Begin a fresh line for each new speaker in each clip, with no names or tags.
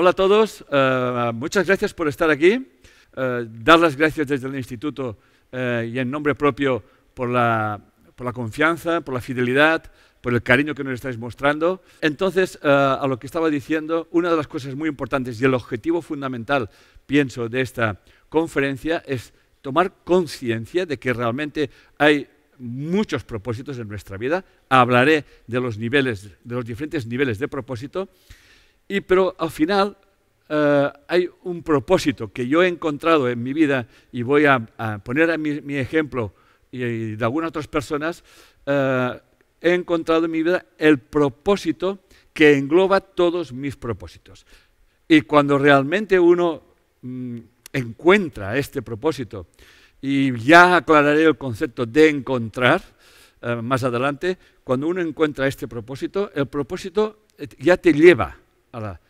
Hola a todos, eh, muchas gracias por estar aquí. Eh, dar las gracias desde el instituto eh, y en nombre propio por la, por la, confianza, por la fidelidad, por el cariño que nos estáis mostrando. Entonces, a lo que estaba diciendo, una de las cosas muy importantes y el objetivo fundamental, pienso, de esta conferencia es tomar conciencia de que realmente hay muchos propósitos en nuestra vida. Hablaré de los niveles, de los diferentes niveles de propósito y, pero al final eh, hay un propósito que yo he encontrado en mi vida y voy a, poner a mi, ejemplo y, de algunas otras personas. Eh, he encontrado en mi vida el propósito que engloba todos mis propósitos. Y cuando realmente uno mm, encuentra este propósito, y ya aclararé el concepto de encontrar eh, más adelante, cuando uno encuentra este propósito, el propósito ya te lleva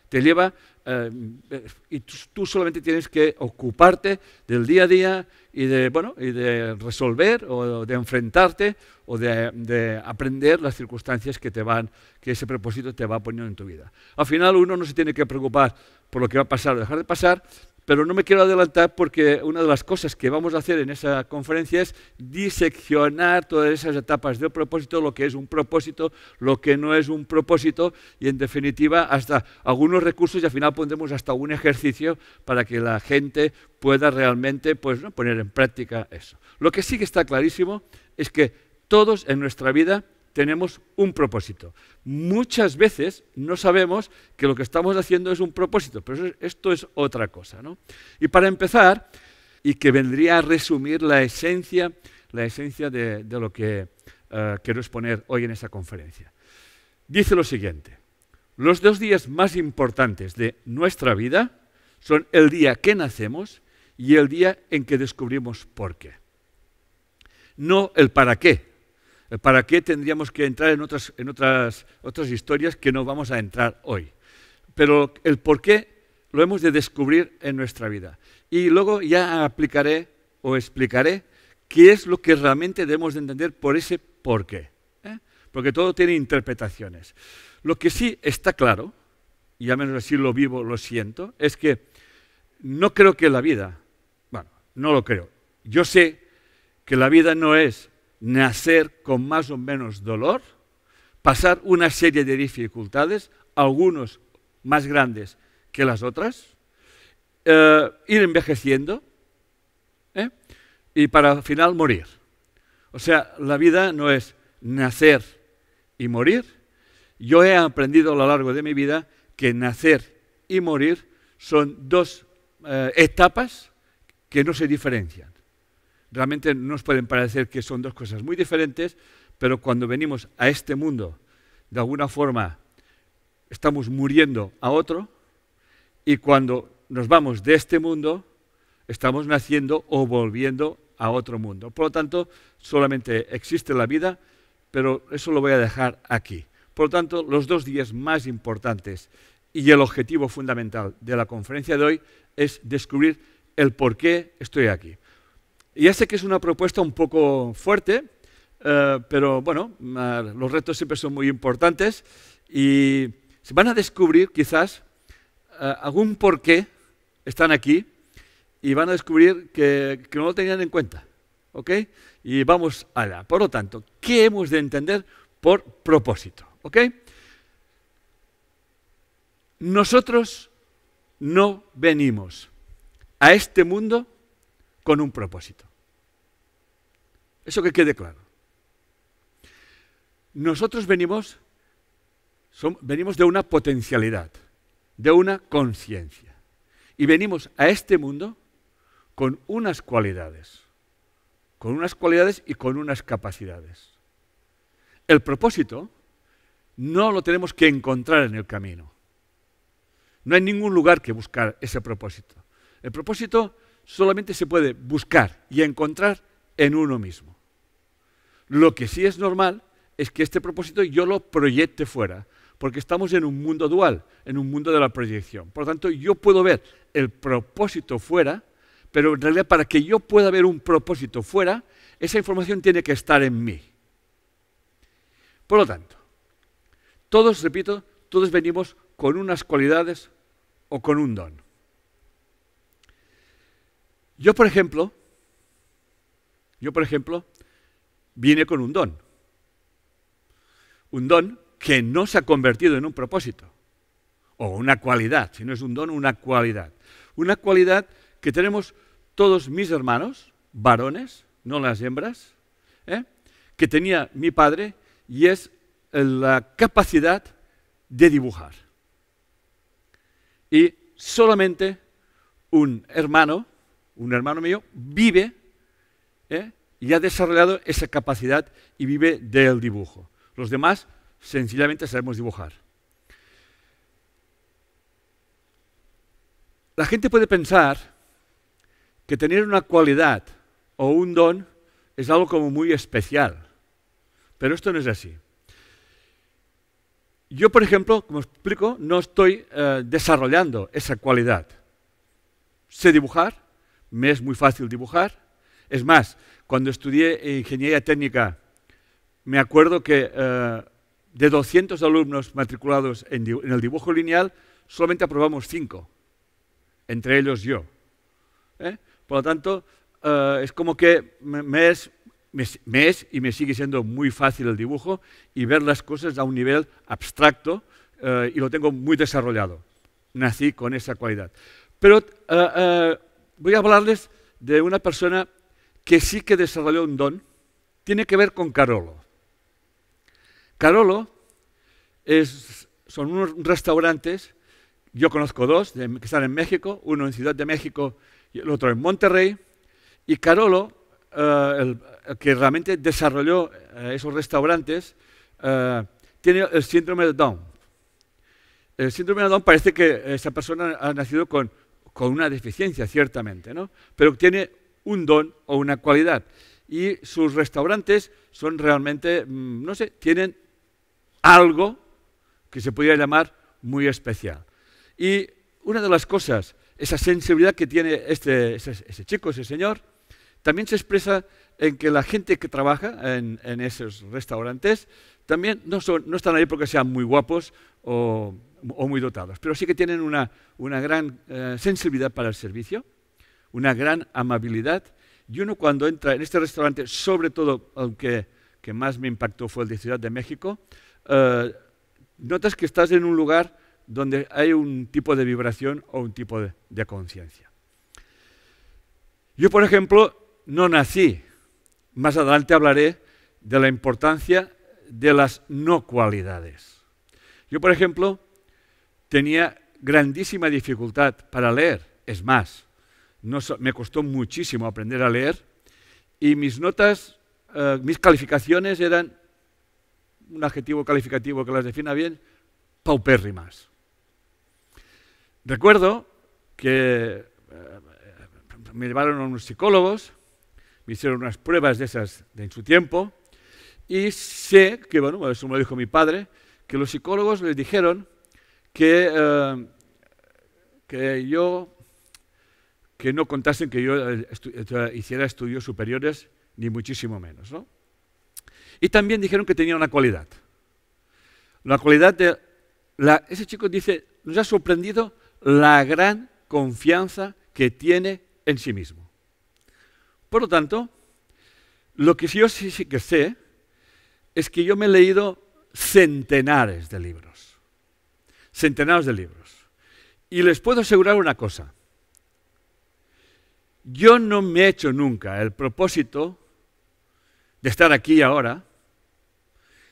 te lleva eh, eh, y tú, solamente tienes que ocuparte del día a día y de, bueno, y de resolver o de enfrentarte o de, aprender las circunstancias que te van, que ese propósito te va poniendo en tu vida. Al final uno no se tiene que preocupar por lo que va a pasar o dejar de pasar, pero no me quiero adelantar porque una de las cosas que vamos a hacer en esa conferencia es diseccionar todas esas etapas del propósito, lo que es un propósito, lo que no es un propósito y en definitiva hasta algunos recursos y al final pondremos hasta un ejercicio para que la gente pueda realmente pues, poner en práctica eso. Lo que sí que está clarísimo es que todos en nuestra vida tenemos un propósito. Muchas veces no sabemos que lo que estamos haciendo es un propósito, pero esto es otra cosa. ¿no? Y para empezar, y que vendría a resumir la esencia, la esencia de, lo que eh, quiero exponer hoy en esta conferencia, dice lo siguiente. Los dos días más importantes de nuestra vida son el día que nacemos y el día en que descubrimos por qué. No el para qué, eh, ¿Para qué tendríamos que entrar en otras, en otras, otras historias que no vamos a entrar hoy? Pero el por qué lo hemos de descubrir en nuestra vida. Y luego ya aplicaré o explicaré qué es lo que realmente debemos de entender por ese por qué. ¿eh? Porque todo tiene interpretaciones. Lo que sí está claro, y al menos así lo vivo, lo siento, es que no creo que la vida, bueno, no lo creo. Yo sé que la vida no es nacer con más o menos dolor, pasar una serie de dificultades, algunos más grandes que las otras, eh, ir envejeciendo ¿eh? y para al final morir. O sea, la vida no es nacer y morir. Yo he aprendido a lo largo de mi vida que nacer y morir son dos eh, etapas que no se diferencian realmente nos pueden parecer que son dos cosas muy diferentes, pero cuando venimos a este mundo, de alguna forma estamos muriendo a otro y cuando nos vamos de este mundo, estamos naciendo o volviendo a otro mundo. Por lo tanto, solamente existe la vida, pero eso lo voy a dejar aquí. Por lo tanto, los dos días más importantes y el objetivo fundamental de la conferencia de hoy es descubrir el por qué estoy aquí. Ya sé que es una propuesta un poco fuerte, eh, pero bueno, eh, los retos siempre son muy importantes y se van a descubrir quizás eh, algún por qué están aquí y van a descubrir que, no lo tenían en cuenta. ¿Ok? Y vamos a la. Por lo tanto, ¿qué hemos de entender por propósito? ¿Ok? Nosotros no venimos a este mundo con un propósito. Eso que quede claro. Nosotros venimos, venimos de una potencialidad, de una conciencia. Y venimos a este mundo con unas cualidades, con unas cualidades y con unas capacidades. El propósito no lo tenemos que encontrar en el camino. No hay ningún lugar que buscar ese propósito. El propósito solamente se puede buscar y encontrar en uno mismo. Lo que sí es normal es que este propósito yo lo proyecte fuera, porque estamos en un mundo dual, en un mundo de la proyección. Por lo tanto, yo puedo ver el propósito fuera, pero en realidad para que yo pueda ver un propósito fuera, esa información tiene que estar en mí. Por lo tanto, todos, repito, todos venimos con unas cualidades o con un don. Yo, por ejemplo, yo, por ejemplo, viene con un don. Un don que no se ha convertido en un propósito o una cualidad, si no es un don, una cualidad. Una cualidad que tenemos todos mis hermanos, varones, no las hembras, ¿eh? que tenía mi padre y es la capacidad de dibujar. Y solamente un hermano, un hermano mío, vive ¿eh? y ha desarrollado esa capacidad y vive del dibujo. Los demás sencillamente sabemos dibujar. La gente puede pensar que tener una cualidad o un don es algo como muy especial, pero esto no es así. Yo, por ejemplo, como explico, no estoy eh, desarrollando esa cualidad. Sé dibujar, me es muy fácil dibujar. Es más, cuando estudié ingeniería técnica, me acuerdo que eh, de 200 alumnos matriculados en, el dibujo lineal, solamente aprobamos 5, entre ellos yo. ¿eh? Por lo tanto, eh, es como que me, me, es, y me sigue siendo muy fácil el dibujo y ver las cosas a un nivel abstracto y lo tengo muy desarrollado. Nací con esa cualidad. Pero voy a hablarles de una persona que sí que desarrolló un don, tiene que ver con Carolo. Carolo son unos restaurantes, yo conozco dos, que están en México, uno en Ciudad de México y el otro en Monterrey, y Carolo, eh, el, que realmente desarrolló eh, esos restaurantes, eh, tiene el síndrome de Down. El síndrome de Down parece que esa persona ha nacido con, con una deficiencia, ciertamente, ¿no? pero tiene un don o una cualidad. Y sus restaurantes son realmente, mm, no sé, tienen algo que se podría llamar muy especial. Y una de las cosas, esa sensibilidad que tiene este, ese, chico, ese señor, también se expresa en que la gente que trabaja en, esos restaurantes también no, están ahí porque sean muy guapos o, muy dotados, pero sí que tienen una, gran eh, sensibilidad para el servicio una gran amabilidad. Y uno cuando entra en este restaurante, sobre todo, aunque que más me impactó fue el de Ciudad de México, eh, notas que estás en un lugar donde hay un tipo de vibración o un tipo de conciencia. Yo, por ejemplo, no nací. Más adelante hablaré de la importancia de las no cualidades. Yo, por ejemplo, tenía grandísima dificultad para leer. Es más, me costó muchísimo aprender a leer y mis notas, eh, mis calificaciones eran, un adjetivo calificativo que las defina bien, paupérrimas. Recuerdo que eh, me llevaron a unos psicólogos, me hicieron unas pruebas de esas en su tiempo y sé que, bueno, eso me lo dijo mi padre, que los psicólogos les dijeron que, eh, que yo que no contasen que yo eh, eh, hiciera estudios superiores, ni muchísimo menos. Y también dijeron que tenía una cualidad. La cualidad de... ese chico dice, nos ha sorprendido la gran confianza que tiene en sí mismo. Por lo tanto, lo que yo sí, sí que sé es que yo me he leído centenares de libros. Centenares de libros. Y les puedo asegurar una cosa. Yo no me he hecho nunca el propósito de estar aquí ahora,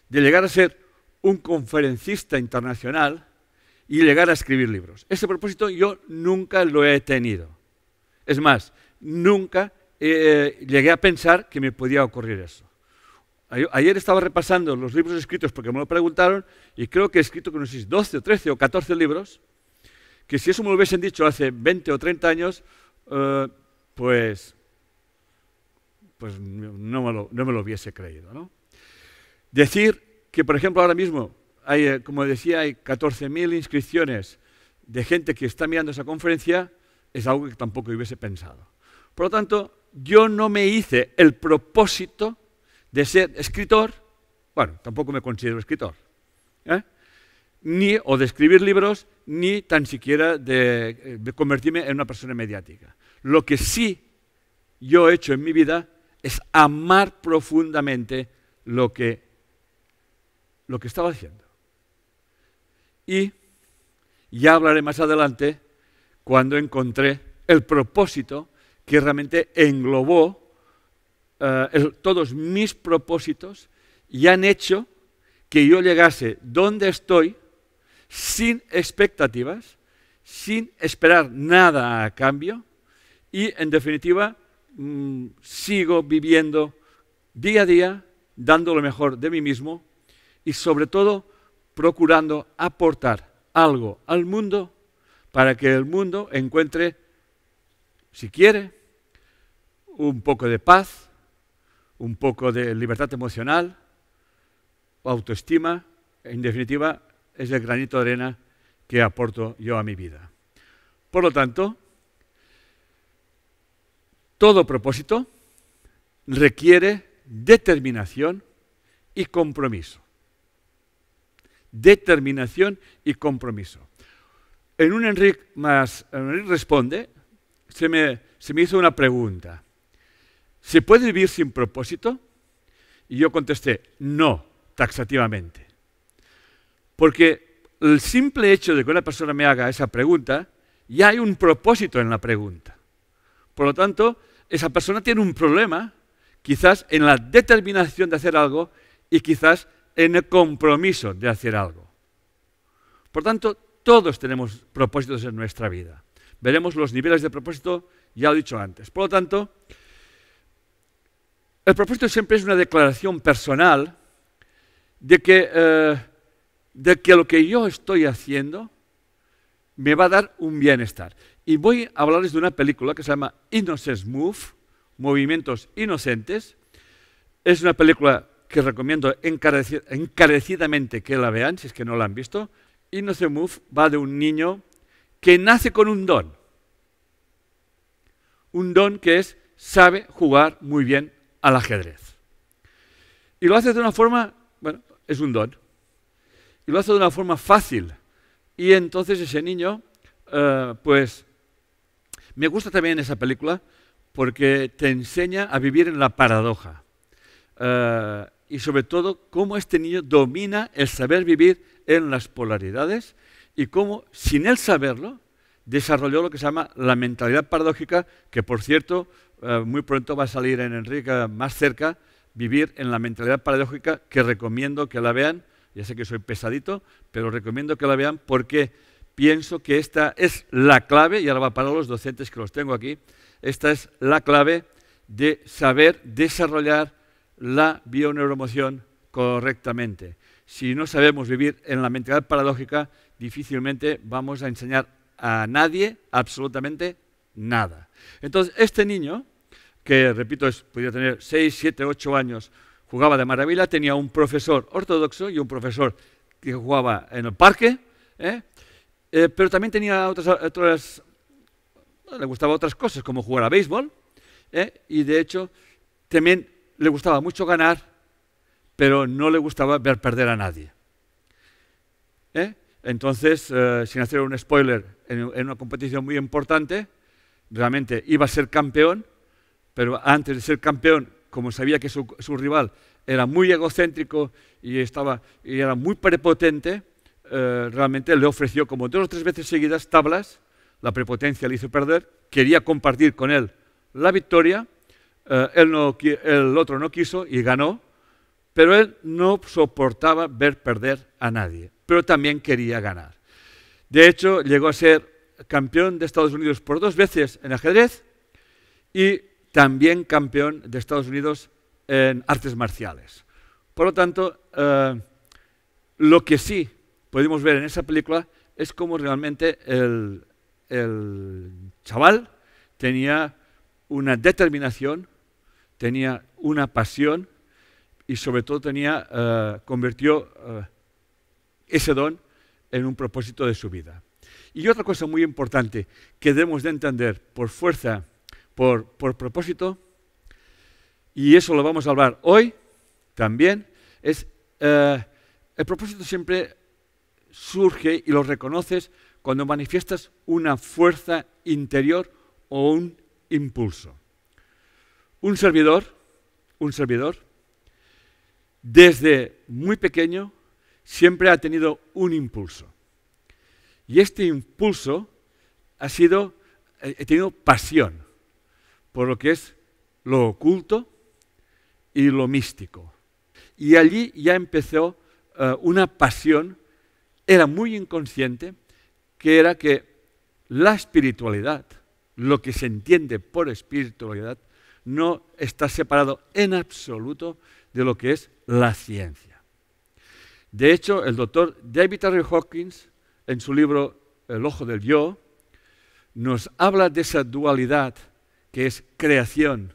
de llegar a ser un conferencista internacional y llegar a escribir libros. Ese propósito yo nunca lo he tenido. Es más, nunca eh, llegué a pensar que me podía ocurrir eso. Ayer estaba repasando los libros escritos porque me lo preguntaron y creo que he escrito, que no sé 12 o 13 o 14 libros, que si eso me lo hubiesen dicho hace 20 o 30 años, eh, pues, pues no, me lo, hubiese creído. ¿no? Decir que, por ejemplo, ahora mismo, hay, eh, como decía, hay 14.000 inscripciones de gente que está mirando esa conferencia, es algo que tampoco hubiese pensado. Por lo tanto, yo no me hice el propósito de ser escritor, bueno, tampoco me considero escritor, ¿eh? ni o de escribir libros, ni tan siquiera de, eh, convertirme en una persona mediática. Lo que sí yo he hecho en mi vida es amar profundamente lo que, estaba haciendo. Y ya hablaré más adelante cuando encontré el propósito que realmente englobó eh, todos mis propósitos y han hecho que yo llegase donde estoy sin expectativas, sin esperar nada a cambio, y en definitiva mm, sigo viviendo día a día, dando lo mejor de mí mismo y sobre todo procurando aportar algo al mundo para que el mundo encuentre, si quiere, un poco de paz, un poco de libertad emocional, autoestima, e, en definitiva, es el granito de arena que aporto yo a mi vida. Por lo tanto, todo propósito requiere determinación y compromiso. Determinación y compromiso. En un Enrique más Enric responde, se me, se me hizo una pregunta. ¿Se puede vivir sin propósito? Y yo contesté, no, taxativamente. Porque el simple hecho de que una persona me haga esa pregunta, ya hay un propósito en la pregunta. Por lo tanto, esa persona tiene un problema, quizás en la determinación de hacer algo y quizás en el compromiso de hacer algo. Por tanto, todos tenemos propósitos en nuestra vida. Veremos los niveles de propósito, ya lo he dicho antes. Por lo tanto, el propósito siempre es una declaración personal de que eh, lo que yo estoy haciendo me va a dar un bienestar. Y voy a hablarles de una película que se llama Innocent Move, Movimientos Inocentes. Es una película que recomiendo encarecidamente que la vean, si es que no la han visto. Innocent Move va de un niño que nace con un don. Un don que es, sabe jugar muy bien al ajedrez. Y lo hace de una forma, bueno, es un don. Y lo hace de una forma fácil. Y entonces ese niño, eh, pues, me gusta también esa película porque te enseña a vivir en la paradoja. Eh, y sobre todo cómo este niño domina el saber vivir en las polaridades y cómo, sin él saberlo, desarrolló lo que se llama la mentalidad paradójica, que por cierto, eh, muy pronto va a salir en Enrique más cerca, vivir en la mentalidad paradójica, que recomiendo que la vean, ya sé que soy pesadito, pero recomiendo que la vean porque pienso que esta es la clave, y ahora va para los docentes que los tengo aquí, esta es la clave de saber desarrollar la bioneuromoción correctamente. Si no sabemos vivir en la mentalidad paradójica, difícilmente vamos a enseñar a nadie absolutamente nada. Entonces, este niño, que repito, es, podía tener 6, 7, 8 años, jugaba de maravilla, tenía un profesor ortodoxo y un profesor que jugaba en el parque, ¿eh? Eh, pero también tenía otras, otras le gustaba otras cosas, como jugar a béisbol, ¿eh? y de hecho también le gustaba mucho ganar, pero no le gustaba ver perder a nadie. ¿eh? Entonces, sin hacer un spoiler, en, una competición muy importante, realmente iba a ser campeón, pero antes de ser campeón, como sabía que su, su rival era muy egocéntrico y, estaba, y era muy prepotente, eh, realmente le ofreció como dos o tres veces seguidas tablas, la prepotencia le hizo perder, quería compartir con él la victoria, eh, el otro no quiso y ganó, pero él no soportaba ver perder a nadie, pero también quería ganar. De hecho, llegó a ser campeón de Estados Unidos por dos veces en ajedrez y también campeón de Estados Unidos en artes marciales. Por lo tanto, eh, lo que sí podemos ver en esa película es como realmente el, chaval tenía una determinación, tenía una pasión y sobre todo tenía, eh, convirtió eh, ese don en un propósito de su vida. Y otra cosa muy importante que debemos de entender por fuerza, por, propósito, y eso lo vamos a hablar hoy también, es eh, el propósito siempre surge y lo reconoces cuando manifiestas una fuerza interior o un impulso. Un servidor, un servidor, desde muy pequeño siempre ha tenido un impulso. Y este impulso ha sido, ha eh, tenido pasión por lo que es lo oculto y lo místico. Y allí ya empezó eh, una pasión era muy inconsciente, que era que la espiritualidad, lo que se entiende por espiritualidad, no está separado en absoluto de lo que es la ciencia. De hecho, el doctor David Harry Hawkins, en su libro El ojo del yo, nos habla de esa dualidad que es creación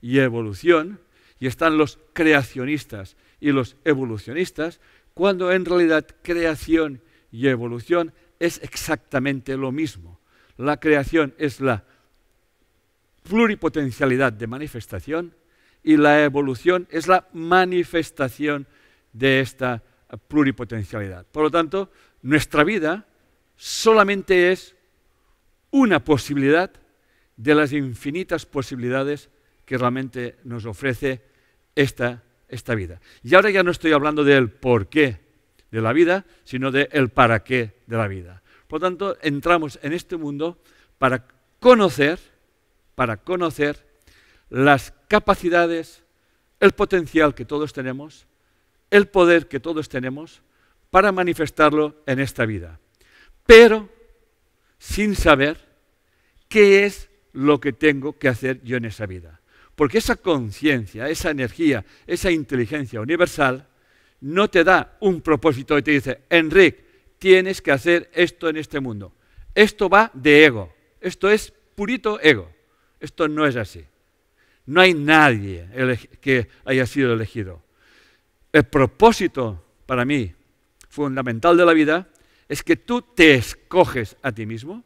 y evolución, y están los creacionistas y los evolucionistas cuando en realidad creación y evolución es exactamente lo mismo. La creación es la pluripotencialidad de manifestación y la evolución es la manifestación de esta pluripotencialidad. Por lo tanto, nuestra vida solamente es una posibilidad de las infinitas posibilidades que realmente nos ofrece esta esta vida. Y ahora ya no estoy hablando del por qué de la vida, sino del para qué de la vida. Por lo tanto, entramos en este mundo para conocer, para conocer las capacidades, el potencial que todos tenemos, el poder que todos tenemos para manifestarlo en esta vida. Pero sin saber qué es lo que tengo que hacer yo en esa vida. Porque esa conciencia, esa energía, esa inteligencia universal no te da un propósito y te dice, Enrique, tienes que hacer esto en este mundo. Esto va de ego. Esto es purito ego. Esto no es así. No hay nadie que haya sido elegido. El propósito para mí fundamental de la vida es que tú te escoges a ti mismo,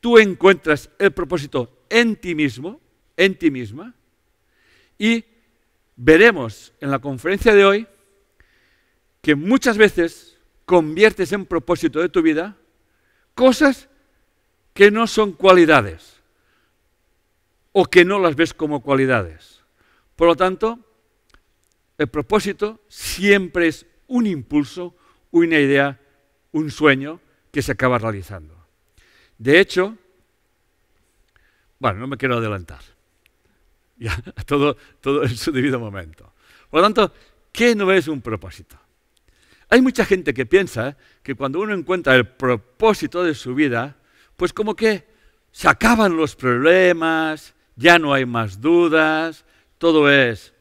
tú encuentras el propósito en ti mismo en ti misma. Y veremos en la conferencia de hoy que muchas veces conviertes en propósito de tu vida cosas que no son cualidades o que no las ves como cualidades. Por lo tanto, el propósito siempre es un impulso, una idea, un sueño que se acaba realizando. De hecho, bueno, no me quiero adelantar. Ya, todo, todo en su debido momento. Por lo tanto, ¿qué no es un propósito? Hay mucha gente que piensa que cuando uno encuentra el propósito de su vida, pues como que se acaban los problemas, ya no hay más dudas, todo es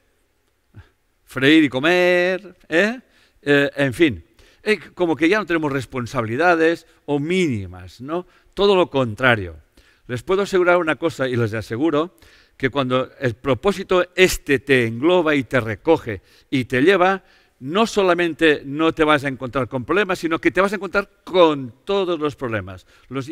freír y comer, ¿eh? Eh, en fin, eh, como que ya no tenemos responsabilidades o mínimas, ¿no? Todo lo contrario. Les puedo asegurar una cosa y les aseguro que cuando el propósito este te engloba y te recoge y te lleva, no solamente no te vas a encontrar con problemas, sino que te vas a encontrar con todos los problemas, los,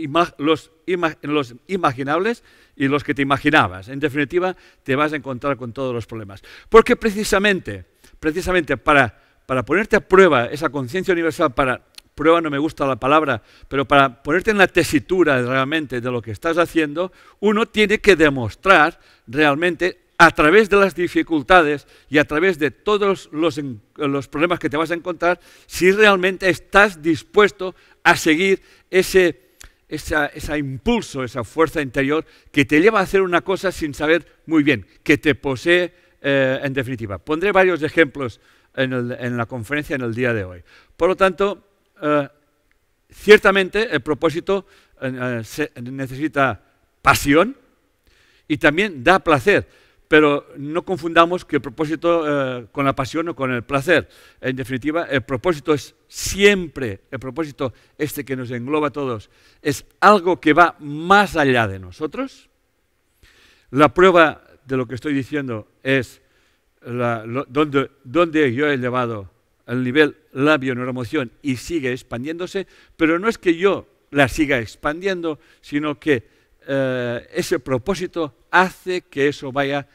imaginables y los que te imaginabas. En definitiva, te vas a encontrar con todos los problemas. Porque precisamente, precisamente para, para ponerte a prueba esa conciencia universal, para prueba no me gusta la palabra, pero para ponerte en la tesitura realmente de lo que estás haciendo, uno tiene que demostrar realmente a través de las dificultades y a través de todos los, problemas que te vas a encontrar, si realmente estás dispuesto a seguir ese, impulso, esa fuerza interior que te lleva a hacer una cosa sin saber muy bien, que te posee eh, en definitiva. Pondré varios ejemplos en la conferencia en el día de hoy. Por lo tanto, eh, ciertamente el propósito eh, eh, necesita pasión y también da placer, pero no confundamos que el propósito con la pasión o con el placer. En definitiva, el propósito es siempre, el propósito este que nos engloba a todos, es algo que va más allá de nosotros. La prueba de lo que estoy diciendo es la, donde, yo he llevado el nivel labio-neuromoción y sigue expandiéndose, pero no es que yo la siga expandiendo, sino que eh, ese propósito hace que eso vaya,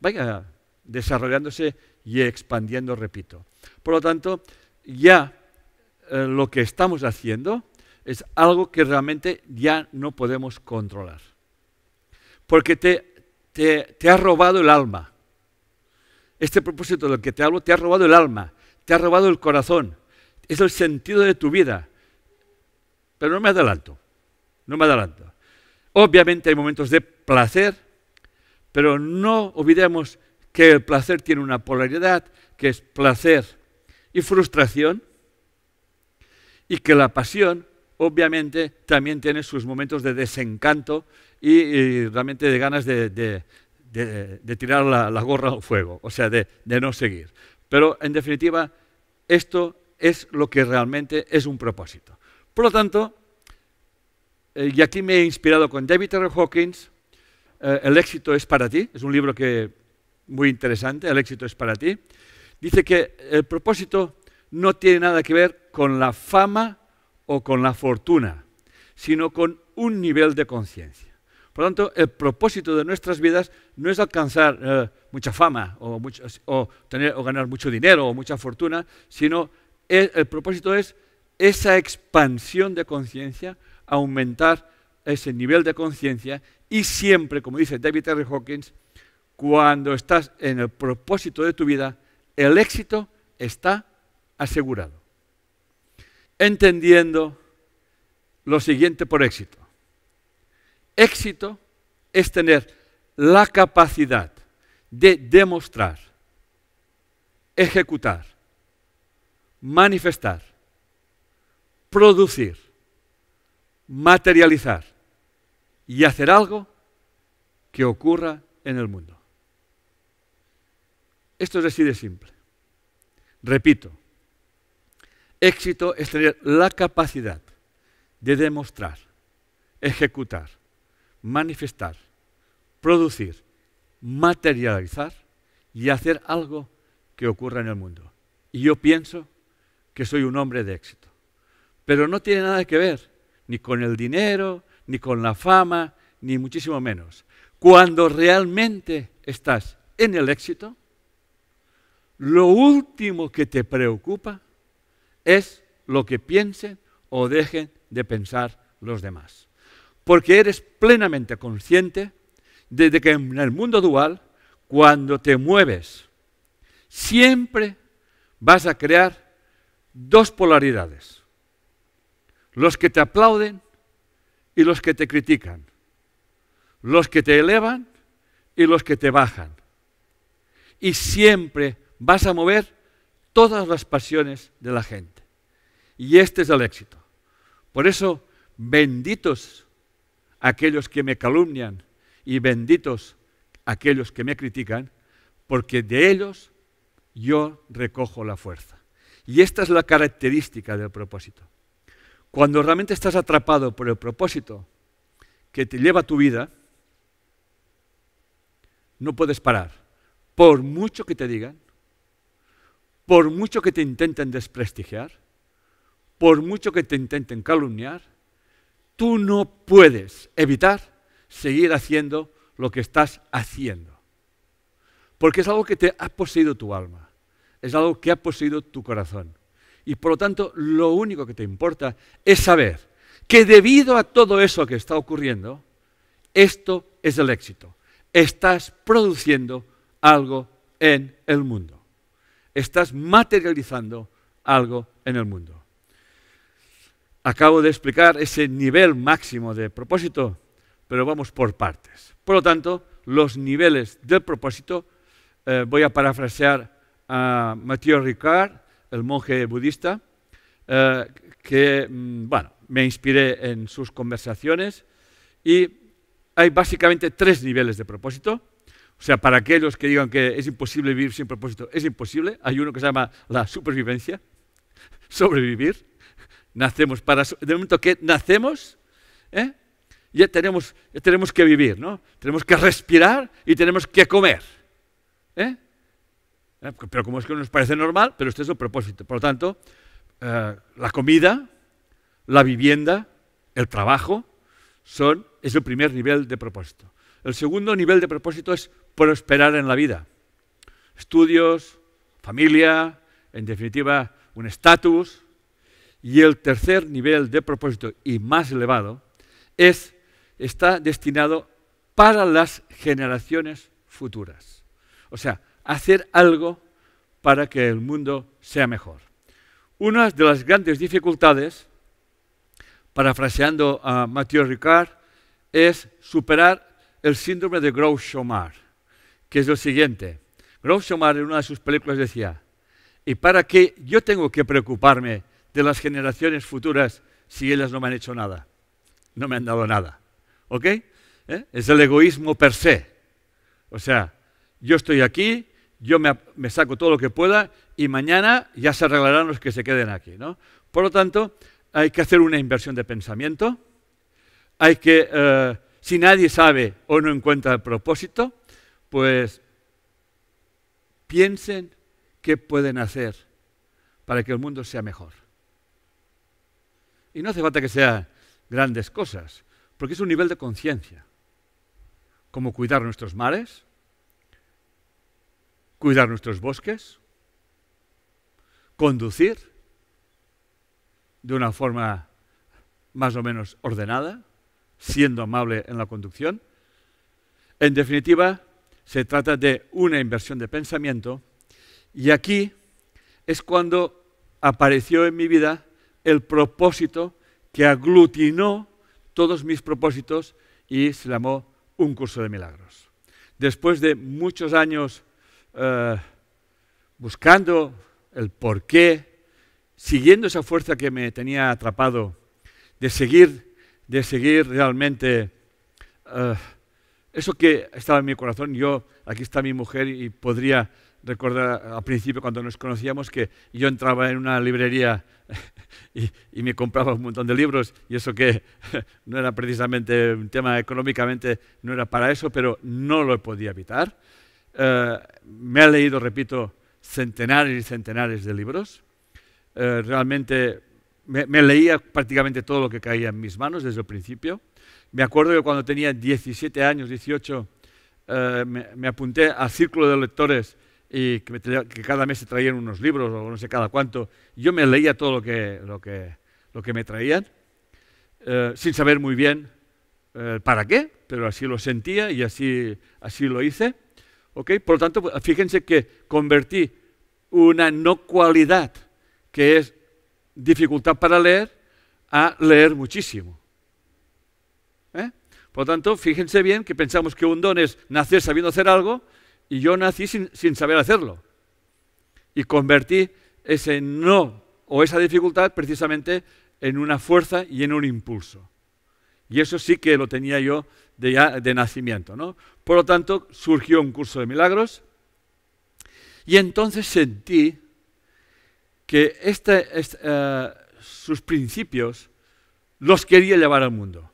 vaya desarrollándose y expandiendo, repito. Por lo tanto, ya eh, lo que estamos haciendo es algo que realmente ya no podemos controlar. Porque te, te, te ha robado el alma. Este propósito del que te hablo te ha robado el alma te ha robado el corazón, es el sentido de tu vida. Pero no me adelanto, no me adelanto. Obviamente hay momentos de placer, pero no olvidemos que el placer tiene una polaridad, que es placer y frustración, y que la pasión obviamente también tiene sus momentos de desencanto y, realmente de ganas de, tirar la, gorra al fuego, o sea, de no seguir. Pero en definitiva, esto es lo que realmente es un propósito. Por lo tanto, eh, y aquí me he inspirado con David R. Hawkins, eh, El éxito es para ti, es un libro que muy interesante, El éxito es para ti. Dice que el propósito no tiene nada que ver con la fama o con la fortuna, sino con un nivel de conciencia. Por lo tanto, el propósito de nuestras vidas no es alcanzar eh, mucha fama o, ganar mucho dinero o mucha fortuna, sino el propósito es esa expansión de conciencia, aumentar ese nivel de conciencia y siempre, como dice David R. Hawkins, cuando estás en el propósito de tu vida, el éxito está asegurado. Entendiendo lo siguiente por éxito. Éxito es tener la capacidad de demostrar, ejecutar, manifestar, producir, materializar y hacer algo que ocurra en el mundo. Esto es así de simple. Repito, éxito es tener la capacidad de demostrar, ejecutar, manifestar producir, materializar y hacer algo que ocurra en el mundo. Y yo pienso que soy un hombre de éxito. Pero no tiene nada que ver ni con el dinero, ni con la fama, ni muchísimo menos. Cuando realmente estás en el éxito, lo último que te preocupa es lo que piensen o dejen de pensar los demás. Porque eres plenamente consciente desde que en el mundo dual, cuando te mueves, siempre vas a crear dos polaridades. Los que te aplauden y los que te critican. Los que te elevan y los que te bajan. Y siempre vas a mover todas las pasiones de la gente. Y este es el éxito. Por eso, benditos aquellos que me calumnian y benditos aquellos que me critican, porque de ellos yo recojo la fuerza. Y esta es la característica del propósito. Cuando realmente estás atrapado por el propósito que te lleva a tu vida, no puedes parar. Por mucho que te digan, por mucho que te intenten desprestigiar, por mucho que te intenten calumniar, tú no puedes evitar seguir haciendo lo que estás haciendo. Porque es algo que te ha poseído tu alma, es algo que ha poseído tu corazón. Y por lo tanto, lo único que te importa es saber que debido a todo eso que está ocurriendo, esto es el éxito. Estás produciendo algo en el mundo. Estás materializando algo en el mundo. Acabo de explicar ese nivel máximo de propósito pero vamos por partes. Por lo tanto, los niveles del propósito, eh, voy a parafrasear a Mathieu Ricard, el monje budista, eh, que, mm, bueno, me inspiré en sus conversaciones y hay básicamente tres niveles de propósito. O sea, para aquellos que digan que es imposible vivir sin propósito, es imposible. Hay uno que se llama la supervivencia, sobrevivir. Nacemos para... De momento que nacemos, ¿eh? ya tenemos, tenemos que vivir, ¿no? Tenemos que respirar y tenemos que comer. ¿eh? Eh, pero como es que no nos parece normal, pero este es el propósito. Por lo tanto, eh, la comida, la vivienda, el trabajo, son, es el primer nivel de propósito. El segundo nivel de propósito es prosperar en la vida. Estudios, familia, en definitiva, un estatus. Y el tercer nivel de propósito y más elevado es está destinado para las generaciones futuras. O sea, hacer algo para que el mundo sea mejor. Una de las grandes dificultades, parafraseando a Mathieu Ricard, es superar el síndrome de groucho que es lo siguiente. groucho Schomar, en una de sus películas decía, ¿y para qué yo tengo que preocuparme de las generaciones futuras si ellas no me han hecho nada? No me han dado nada. ¿Ok? ¿Eh? Es el egoísmo per se. O sea, yo estoy aquí, yo me, saco todo lo que pueda y mañana ya se arreglarán los que se queden aquí. ¿no? Por lo tanto, hay que hacer una inversión de pensamiento. Hay que, eh, si nadie sabe o no encuentra el propósito, pues piensen qué pueden hacer para que el mundo sea mejor. Y no hace falta que sean grandes cosas. Porque es un nivel de conciencia, como cuidar nuestros mares, cuidar nuestros bosques, conducir de una forma más o menos ordenada, siendo amable en la conducción. En definitiva, se trata de una inversión de pensamiento y aquí es cuando apareció en mi vida el propósito que aglutinó todos mis propósitos y se llamó Un Curso de Milagros. Después de muchos años eh, buscando el porqué, siguiendo esa fuerza que me tenía atrapado, de seguir, de seguir realmente eh, eso que estaba en mi corazón. Yo, aquí está mi mujer y podría recordar al principio cuando nos conocíamos que yo entraba en una librería y, me compraba un montón de libros y eso que no era precisamente un tema económicamente, no era para eso, pero no lo podía evitar. Eh, me he leído, repito, centenares y centenares de libros. Eh, realmente me, leía prácticamente todo lo que caía en mis manos desde el principio. Me acuerdo que cuando tenía 17 años, 18, eh, me apunté al círculo de lectores y que, cada mes se traían unos libros o no sé cada cuánto. Yo me leía todo lo que, lo que, lo que me traían, eh, sin saber muy bien eh, para qué, pero así lo sentía y así, así lo hice. ¿Okay? Por lo tanto, pues, fíjense que convertí una no cualidad, que es dificultad para leer, a leer muchísimo. ¿eh? Por lo tanto, fíjense bien que pensamos que un don es nacer sabiendo hacer algo y yo nací sin, saber hacerlo. Y convertí ese no o esa dificultad precisamente en una fuerza y en un impulso. Y eso sí que lo tenía yo de, de nacimiento. ¿no? Por lo tanto, surgió un curso de milagros y entonces sentí que eh, sus principios los quería llevar al mundo.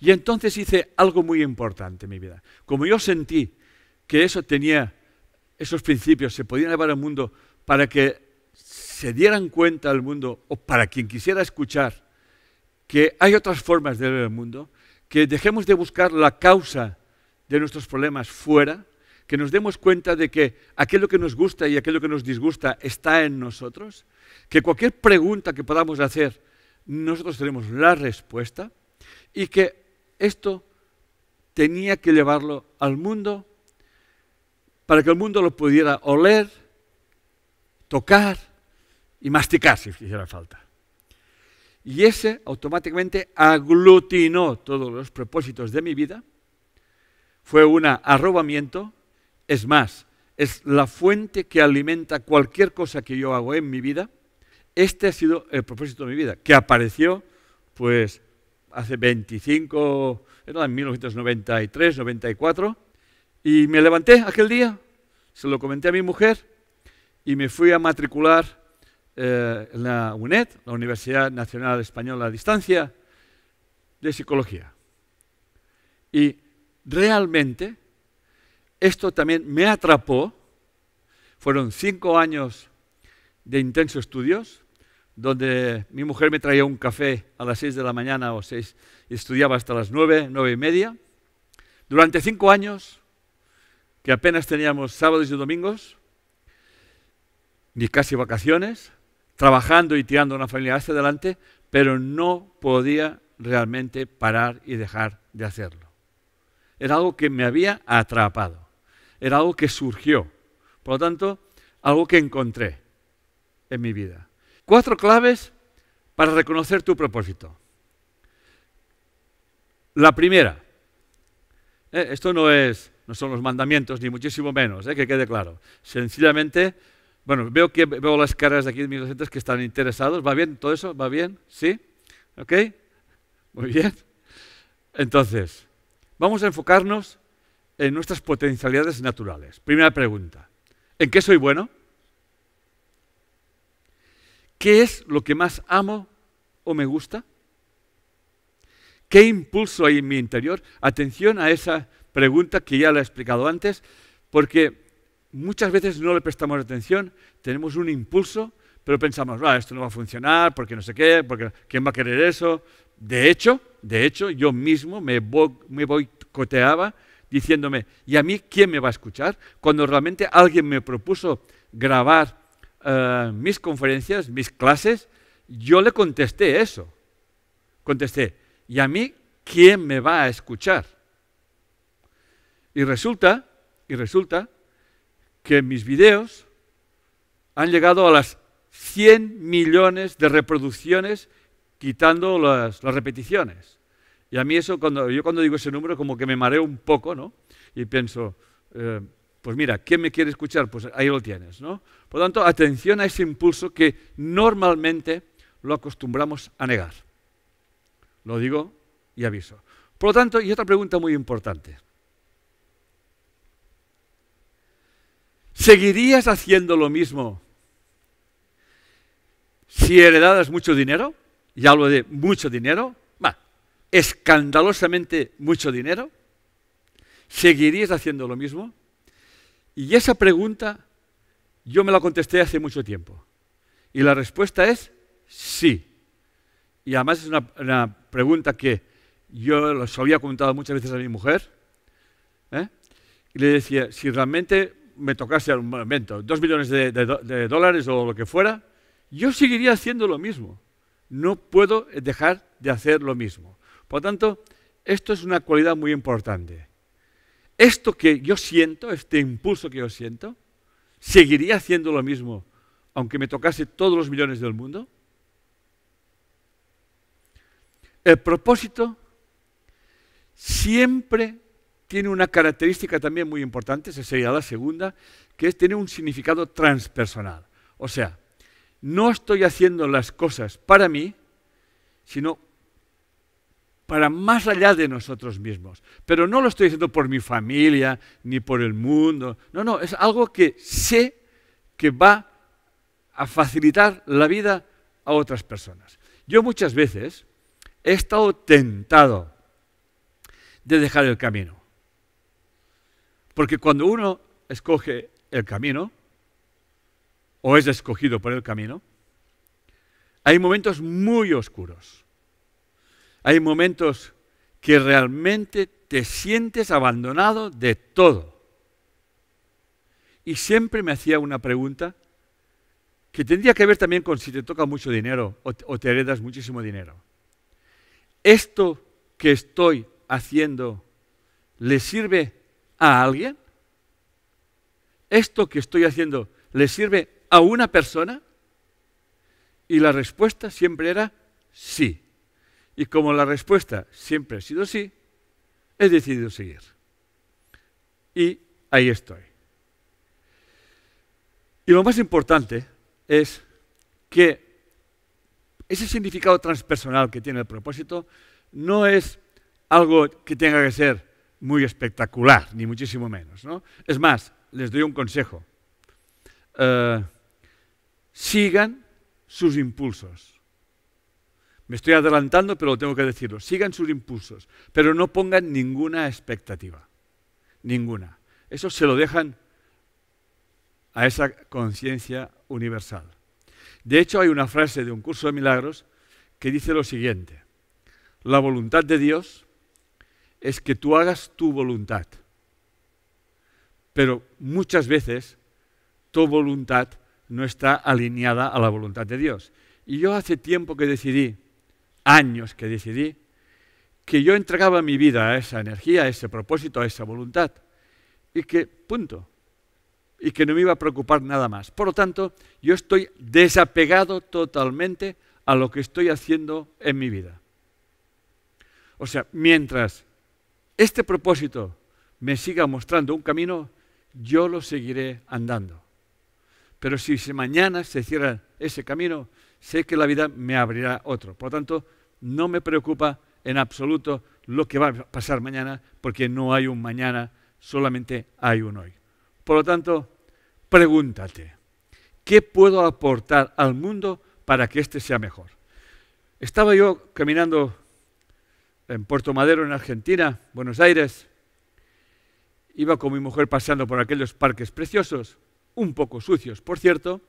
Y entonces hice algo muy importante en mi vida. Como yo sentí que eso tenía, esos principios se podían llevar al mundo para que se dieran cuenta al mundo o para quien quisiera escuchar que hay otras formas de ver el mundo, que dejemos de buscar la causa de nuestros problemas fuera, que nos demos cuenta de que aquello que nos gusta y aquello que nos disgusta está en nosotros, que cualquier pregunta que podamos hacer, nosotros tenemos la respuesta y que esto tenía que llevarlo al mundo para que el mundo lo pudiera oler, tocar y masticar si hiciera falta. Y ese automáticamente aglutinó todos los propósitos de mi vida. Fue un arrobamiento. Es más, es la fuente que alimenta cualquier cosa que yo hago en mi vida. Este ha sido el propósito de mi vida, que apareció pues hace 25, era en 1993, 94 y me levanté aquel día, se lo comenté a mi mujer y me fui a matricular eh, en la UNED, la Universidad Nacional Española a Distancia, de Psicología. Y realmente esto también me atrapó. Fueron cinco años de intensos estudios, donde mi mujer me traía un café a las seis de la mañana o seis, y estudiaba hasta las nueve, nueve y media. Durante cinco años que apenas teníamos sábados y domingos, ni casi vacaciones, trabajando y tirando una familia hacia adelante, pero no podía realmente parar y dejar de hacerlo. Era algo que me había atrapado, era algo que surgió, por lo tanto, algo que encontré en mi vida. Cuatro claves para reconocer tu propósito. La primera, eh, esto no es no son los mandamientos, ni muchísimo menos, ¿eh? que quede claro. Sencillamente, bueno, veo, que, veo las caras de aquí de mis docentes que están interesados. ¿Va bien todo eso? ¿Va bien? ¿Sí? ¿Ok? Muy bien. Entonces, vamos a enfocarnos en nuestras potencialidades naturales. Primera pregunta. ¿En qué soy bueno? ¿Qué es lo que más amo o me gusta? ¿Qué impulso hay en mi interior? Atención a esa pregunta que ya la he explicado antes, porque muchas veces no le prestamos atención, tenemos un impulso, pero pensamos, ah, esto no va a funcionar, porque no sé qué, porque quién va a querer eso. De hecho, de hecho, yo mismo me, me boicoteaba diciéndome, ¿y a mí quién me va a escuchar? Cuando realmente alguien me propuso grabar eh, mis conferencias, mis clases, yo le contesté eso. Contesté, ¿y a mí quién me va a escuchar? Y resulta, y resulta que mis videos han llegado a las 100 millones de reproducciones quitando las, repeticiones. Y a mí eso, cuando, yo cuando digo ese número, como que me mareo un poco, ¿no? Y pienso, eh, pues mira, ¿quién me quiere escuchar? Pues ahí lo tienes, ¿no? Por lo tanto, atención a ese impulso que normalmente lo acostumbramos a negar. Lo digo y aviso. Por lo tanto, y otra pregunta muy importante. ¿Seguirías haciendo lo mismo si heredadas mucho dinero? Y hablo de mucho dinero, va escandalosamente mucho dinero. ¿Seguirías haciendo lo mismo? Y esa pregunta yo me la contesté hace mucho tiempo. Y la respuesta es sí. Y además es una, pregunta que yo lo había contado muchas veces a mi mujer. ¿eh? Y le decía, si realmente me tocase un momento, dos millones de, de, dólares o lo que fuera, yo seguiría haciendo lo mismo. No puedo dejar de hacer lo mismo. Por lo tanto, esto es una cualidad muy importante. Esto que yo siento, este impulso que yo siento, ¿seguiría haciendo lo mismo aunque me tocase todos los millones del mundo? El propósito siempre tiene una característica también muy importante, esa sería la segunda, que es tener un significado transpersonal. O sea, no estoy haciendo las cosas para mí, sino para más allá de nosotros mismos. Pero no lo estoy haciendo por mi familia, ni por el mundo. No, no, es algo que sé que va a facilitar la vida a otras personas. Yo muchas veces he estado tentado de dejar el camino. Porque cuando uno escoge el camino, o es escogido por el camino, hay momentos muy oscuros. Hay momentos que realmente te sientes abandonado de todo. Y siempre me hacía una pregunta que tendría que ver también con si te toca mucho dinero o te, heredas muchísimo dinero. ¿Esto que estoy haciendo le sirve a alguien? ¿Esto que estoy haciendo le sirve a una persona? Y la respuesta siempre era sí. Y como la respuesta siempre ha sido sí, he decidido seguir. Y ahí estoy. Y lo más importante es que ese significado transpersonal que tiene el propósito no es algo que tenga que ser muy espectacular, ni muchísimo menos. ¿no? Es más, les doy un consejo. Eh, sigan sus impulsos. Me estoy adelantando, pero lo tengo que decirlo. Sigan sus impulsos, pero no pongan ninguna expectativa. Ninguna. Eso se lo dejan a esa conciencia universal. De hecho, hay una frase de un curso de milagros que dice lo siguiente. La voluntad de Dios es que tú hagas tu voluntad. Pero muchas veces tu voluntad no está alineada a la voluntad de Dios. Y yo hace tiempo que decidí, años que decidí, que yo entregaba mi vida a esa energía, a ese propósito, a esa voluntad. Y que, punto. Y que no me iba a preocupar nada más. Por lo tanto, yo estoy desapegado totalmente a lo que estoy haciendo en mi vida. O sea, mientras este propósito me siga mostrando un camino, yo lo seguiré andando. Pero si mañana se cierra ese camino, sé que la vida me abrirá otro. Por lo tanto, no me preocupa en absoluto lo que va a pasar mañana, porque no hay un mañana, solamente hay un hoy. Por lo tanto, pregúntate, ¿qué puedo aportar al mundo para que éste sea mejor? Estaba yo caminando en Puerto Madero, en Argentina, Buenos Aires. Iba con mi mujer paseando por aquellos parques preciosos, un poco sucios, por cierto,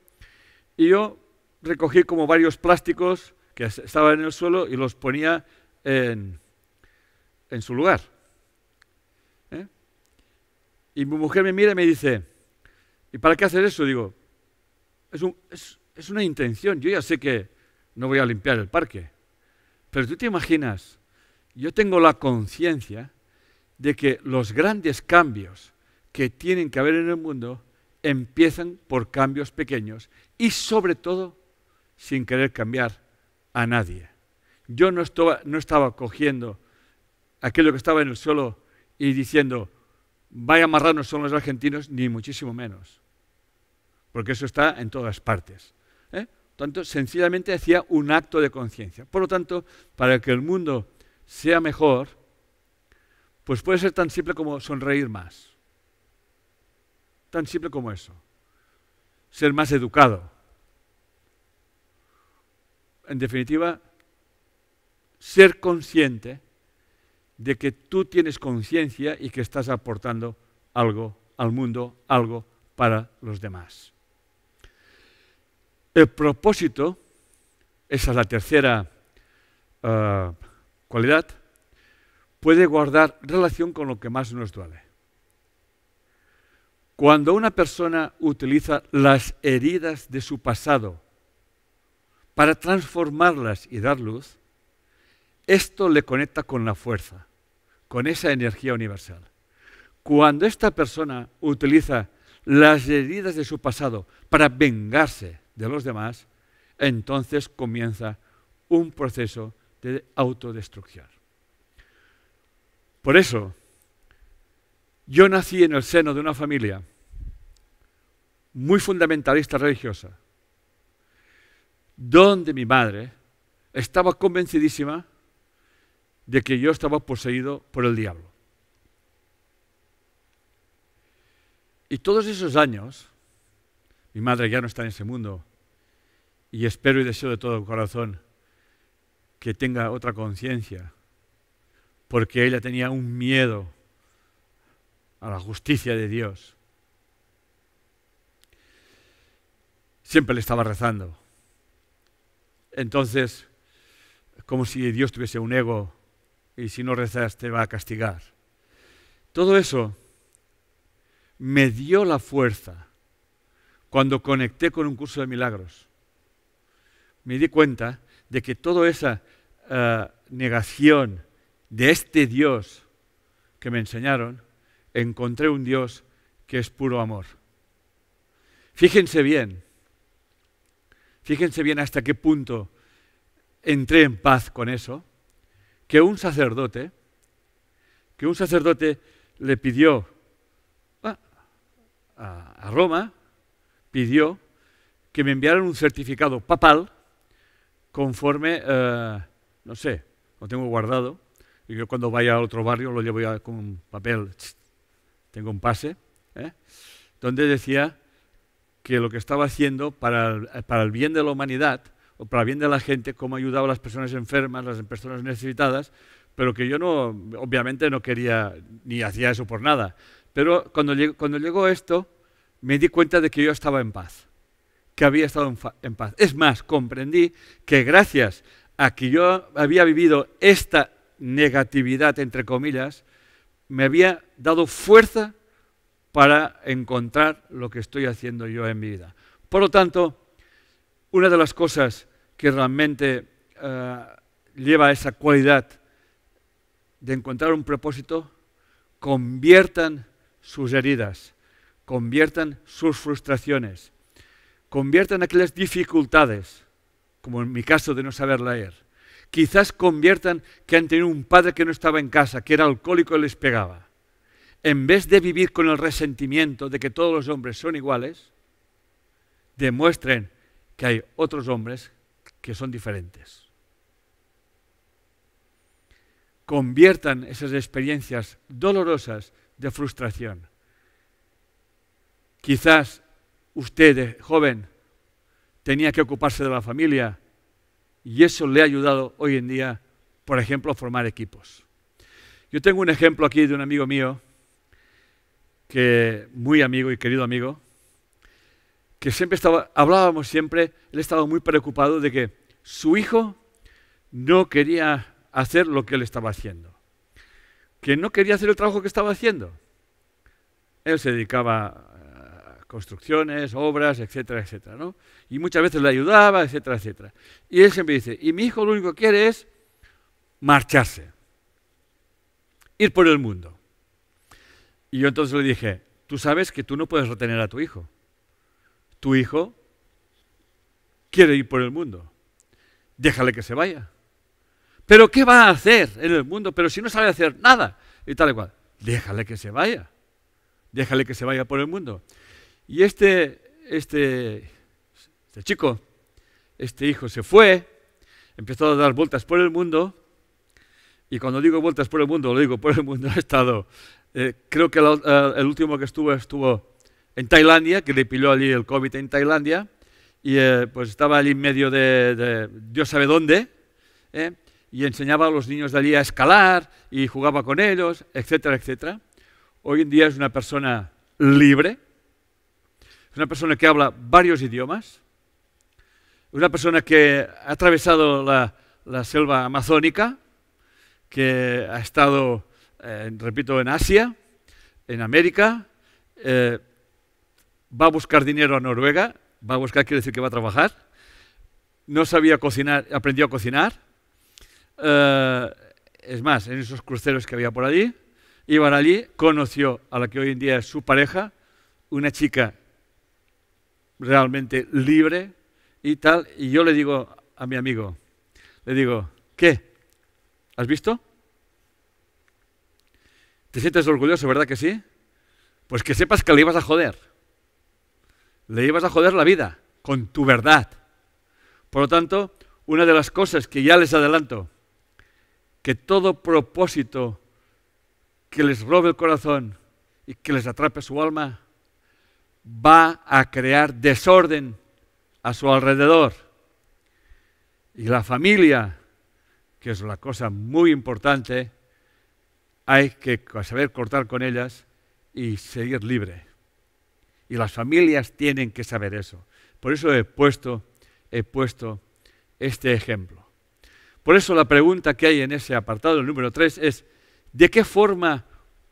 y yo recogí como varios plásticos que estaban en el suelo y los ponía en, su lugar. ¿eh? Y mi mujer me mira y me dice, ¿y para qué hacer eso? Digo, es una intención, yo ya sé que no voy a limpiar el parque, pero tú te imaginas yo tengo la conciencia de que los grandes cambios que tienen que haber en el mundo empiezan por cambios pequeños y sobre todo sin querer cambiar a nadie. Yo no estaba, cogiendo aquello que estaba en el suelo y diciendo, vaya a amarrarnos son los argentinos, ni muchísimo menos, porque eso está en todas partes. ¿eh? tanto, sencillamente hacía un acto de conciencia. Por lo tanto, para que el mundo sea mejor, pues puede ser tan simple como sonreír más. Tan simple como eso. Ser más educado. En definitiva, ser consciente de que tú tienes conciencia y que estás aportando algo al mundo, algo para los demás. El propósito, esa es la tercera ah, cualidad, puede guardar relación con lo que más nos duele. Cuando una persona utiliza las heridas de su pasado para transformarlas y dar luz, esto le conecta con la fuerza, con esa energía universal. Cuando esta persona utiliza las heridas de su pasado para vengarse de los demás, entonces comienza un proceso de autodestrucción. Por eso, yo nací en el seno de una familia muy fundamentalista religiosa, donde mi madre estaba convencidísima de que yo estaba poseído por el diablo. Y todos esos años, mi madre ya no está en ese mundo, y espero y deseo de todo corazón que tenga otra conciencia, porque ella tenía un miedo a la justicia de Dios. Siempre le estaba rezando. Entonces, como si Dios tuviese un ego y si no rezas te va a castigar. Todo eso me dio la fuerza cuando conecté con un curso de milagros. Me di cuenta de que toda esa eh, negación de este Dios que me enseñaron, encontré un Dios que es puro amor. Fíjense bien, fíjense bien hasta qué punto entré en paz con eso, que un sacerdote, que un sacerdote le pidió ah, a, Roma, pidió que me enviaran un certificado papal conforme... Eh, no sé, lo tengo guardado. Y yo cuando vaya a otro barrio lo llevo ya con un papel, tengo un pase, ¿eh? donde decía que lo que estaba haciendo eh, para el, bien de la humanidad o para el bien de la gente, cómo ayudaba a las personas enfermas, las personas necesitadas, pero que yo no, obviamente no quería ni hacía eso por nada. Pero cuando, llegó, llegó esto, me di cuenta de que yo estaba en paz, que había estado en paz. Es más, comprendí que gracias a que yo había vivido esta negatividad, entre comillas, me había dado fuerza para encontrar lo que estoy haciendo yo en mi vida. Por lo tanto, una de las cosas que realmente eh, lleva a esa cualidad de encontrar un propósito, conviertan sus heridas, conviertan sus frustraciones, conviertan aquellas dificultades como en mi caso de no saber leer, quizás conviertan que han tenido un padre que no estaba en casa, que era alcohólico y les pegaba. En vez de vivir con el resentimiento de que todos los hombres son iguales, demuestren que hay otros hombres que son diferentes. Conviertan esas experiencias dolorosas de frustración. Quizás ustedes, eh, joven, tenía que ocuparse de la familia y eso le ha ayudado hoy en día, por ejemplo, a formar equipos. Yo tengo un ejemplo aquí de un amigo mío, que muy amigo y querido amigo, que siempre estaba, hablábamos siempre, él estaba muy preocupado de que su hijo no quería hacer lo que él estaba haciendo, que no quería hacer el trabajo que estaba haciendo. Él se dedicaba construcciones, obras, etcétera, etcétera, Y muchas veces le ayudaba, etcétera, etcétera. Y él siempre dice, y mi hijo lo único que quiere es marcharse, ir por el mundo. Y yo entonces le dije, tú sabes que tú no puedes retener a tu hijo. Tu hijo quiere ir por el mundo. Déjale que se vaya. Pero ¿qué va a hacer en el mundo? Pero si no sabe hacer nada y tal y cual. Déjale que se vaya. Déjale que se vaya por el mundo. Y este, este, este, chico, este hijo se fue, empezó a dar vueltas por el mundo, y cuando digo vueltas por el mundo, lo digo por el mundo, ha estado, eh, creo que eh, el último que estuvo estuvo en Tailandia, que le pilló allí el COVID en Tailandia, y eh, pues estaba allí en medio de, Dios sabe dónde, y enseñaba a los niños de allí a escalar y jugaba con ellos, etcétera, etcétera. Hoy en día es una persona libre, una persona que habla varios idiomas, una persona que ha atravesado la, selva amazónica, que ha estado, eh, repito, en Asia, en América, eh, va a buscar dinero a Noruega, va a buscar quiere decir que va a trabajar, no sabía cocinar, aprendió a cocinar, eh, es más, en esos cruceros que había por allí, iban allí, conoció a la que hoy en día es su pareja, una chica realmente libre y tal. Y yo le digo a mi amigo, le digo, ¿qué? ¿Has visto? ¿Te sientes orgulloso, verdad que sí? Pues que sepas que le ibas a joder. Le ibas a joder la vida con tu verdad. Por lo tanto, una de las cosas que ya les adelanto, que todo propósito que les robe el corazón y que les atrape su alma, va a crear desorden a su alrededor. Y la familia, que es una cosa muy importante, hay que saber cortar con ellas y seguir libre. Y las familias tienen que saber eso. Por eso he puesto, he puesto este ejemplo. Por eso la pregunta que hay en ese apartado, el número 3, es, ¿de qué forma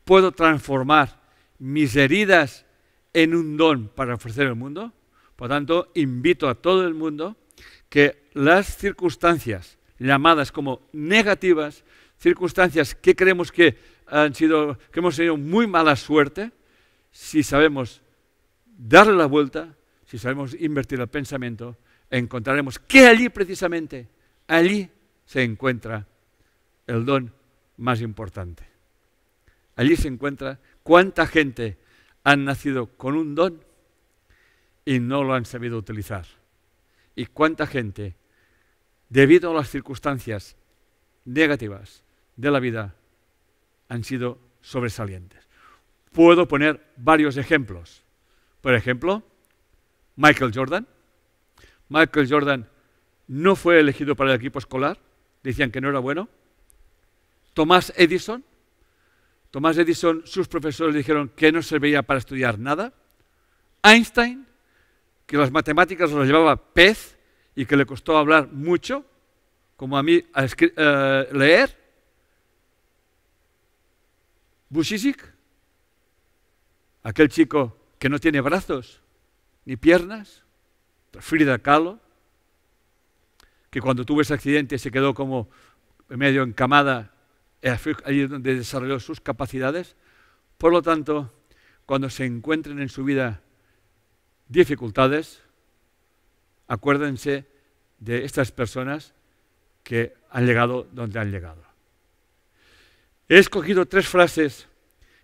puedo transformar mis heridas en un don para ofrecer al mundo. Por tanto, invito a todo el mundo que las circunstancias llamadas como negativas, circunstancias que creemos que han sido que hemos tenido muy mala suerte, si sabemos darle la vuelta, si sabemos invertir el pensamiento, encontraremos que allí precisamente, allí se encuentra el don más importante. Allí se encuentra cuánta gente han nacido con un don y no lo han sabido utilizar. ¿Y cuánta gente, debido a las circunstancias negativas de la vida, han sido sobresalientes? Puedo poner varios ejemplos. Por ejemplo, Michael Jordan. Michael Jordan no fue elegido para el equipo escolar, decían que no era bueno. Thomas Edison Tomás Edison, sus profesores dijeron que no servía para estudiar nada. Einstein, que las matemáticas las llevaba pez y que le costó hablar mucho, como a mí a eh, leer. Busisic, aquel chico que no tiene brazos ni piernas, Frida Kahlo, que cuando tuvo ese accidente se quedó como medio encamada ahí es donde desarrolló sus capacidades. Por lo tanto, cuando se encuentren en su vida dificultades, acuérdense de estas personas que han llegado donde han llegado. He escogido tres frases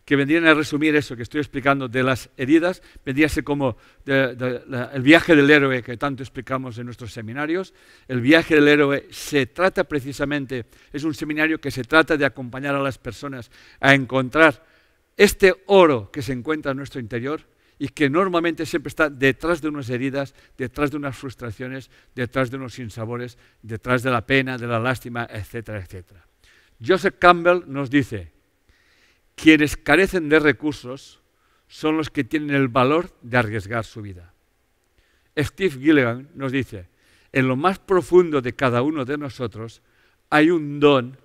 que vendrían a resumir eso que estoy explicando de las heridas, vendría a ser como el viaje del héroe que tanto explicamos en nuestros seminarios. El viaje del héroe se trata precisamente, es un seminario que se trata de acompañar a las personas a encontrar este oro que se encuentra en nuestro interior y que normalmente siempre está detrás de unas heridas, detrás de unas frustraciones, detrás de unos sinsabores, detrás de la pena, de la lástima, etcétera, etcétera. Joseph Campbell nos dice, quienes carecen de recursos son los que tienen el valor de arriesgar su vida. Steve Gilligan nos dice, en lo más profundo de cada uno de nosotros hay un don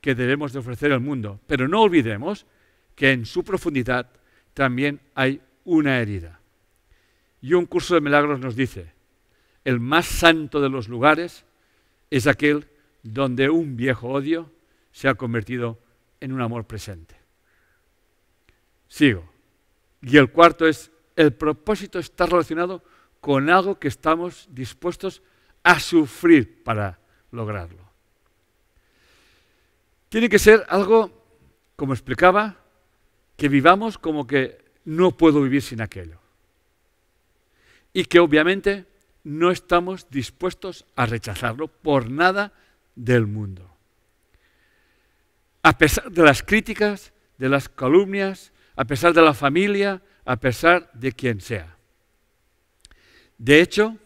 que debemos de ofrecer al mundo, pero no olvidemos que en su profundidad también hay una herida. Y un curso de milagros nos dice, el más santo de los lugares es aquel donde un viejo odio se ha convertido en un amor presente. Sigo. Y el cuarto es, el propósito está relacionado con algo que estamos dispuestos a sufrir para lograrlo. Tiene que ser algo, como explicaba, que vivamos como que no puedo vivir sin aquello. Y que obviamente no estamos dispuestos a rechazarlo por nada del mundo. A pesar de las críticas, de las calumnias, a pesar de la familia, a pesar de quien sea. De hecho,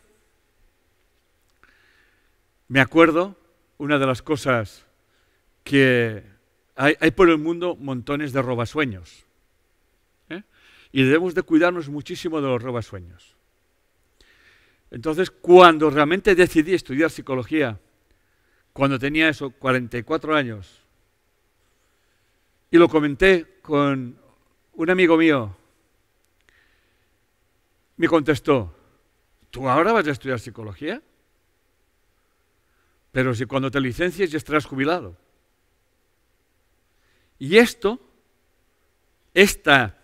me acuerdo una de las cosas que hay, por el mundo montones de robasueños. ¿eh? Y debemos de cuidarnos muchísimo de los robasueños. Entonces, cuando realmente decidí estudiar psicología, cuando tenía eso, 44 años, y lo comenté con un amigo mío me contestó, ¿tú ahora vas a estudiar psicología? Pero si cuando te licencies ya estarás jubilado. Y esto, esta,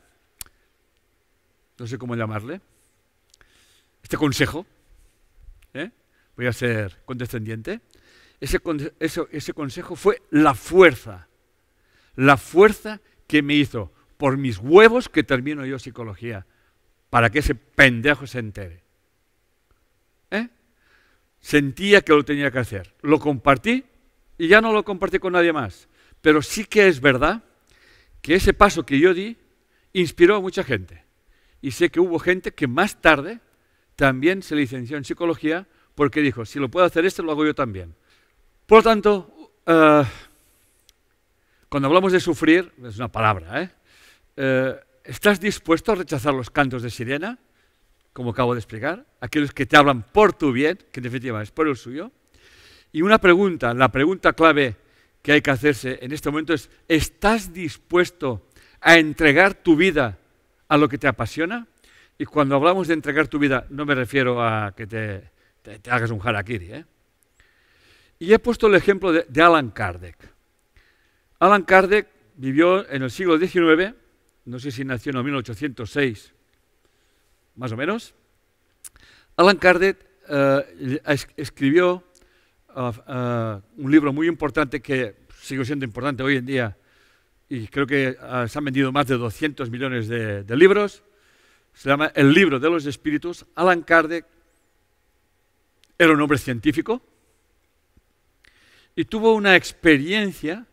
no sé cómo llamarle, este consejo, ¿eh? voy a ser condescendiente, ese consejo fue la fuerza, la fuerza que me hizo por mis huevos que termino yo psicología, para que ese pendejo se entere. ¿Eh? Sentía que lo tenía que hacer. Lo compartí y ya no lo compartí con nadie más. Pero sí que es verdad que ese paso que yo di inspiró a mucha gente. Y sé que hubo gente que más tarde también se licenció en psicología porque dijo, si lo puedo hacer este, lo hago yo también. Por lo tanto, eh, cuando hablamos de sufrir, es una palabra, ¿eh? Eh, ¿estás dispuesto a rechazar los cantos de sirena? Como acabo de explicar, aquellos que te hablan por tu bien, que en definitiva es por el suyo. Y una pregunta, la pregunta clave que hay que hacerse en este momento es, ¿estás dispuesto a entregar tu vida a lo que te apasiona? Y cuando hablamos de entregar tu vida, no me refiero a que te, hagas un harakiri. ¿eh? Y he puesto el ejemplo de, de Alan Kardec. Alan Kardec vivió en el siglo XIX no sé si nació en 1806, más o menos, Alan Kardec eh, escribió eh, eh, un libro muy importante que sigue siendo importante hoy en día y creo que se han vendido más de 200 millones de, libros. Se llama El libro de los espíritus. Alan Kardec era un hombre científico y tuvo una experiencia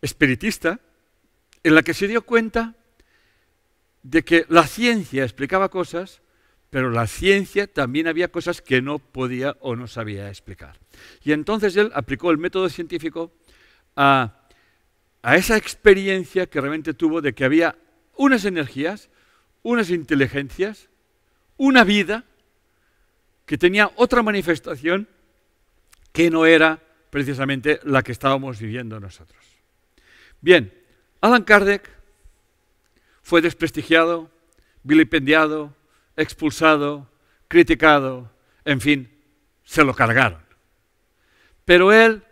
espiritista en la que se dio cuenta de que la ciencia explicaba cosas, pero la ciencia también había cosas que no podía o no sabía explicar. Y entonces él aplicó el método científico a, esa experiencia que realmente tuvo de que había unas energías, unas inteligencias, una vida que tenía otra manifestación que no era precisamente la que estábamos viviendo nosotros. Bien, Alan Kardec fue desprestigiado, vilipendiado, expulsado, criticado, en fin, se lo cargaron. Pero él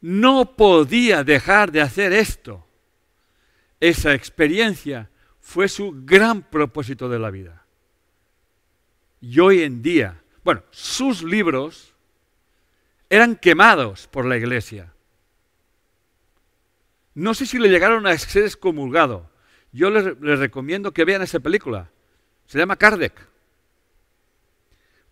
no podía dejar de hacer esto. Esa experiencia fue su gran propósito de la vida. Y hoy en día, bueno, sus libros eran quemados por la iglesia no sé si le llegaron a ser excomulgado. Yo les, recomiendo que vean esa película. Se llama Kardec.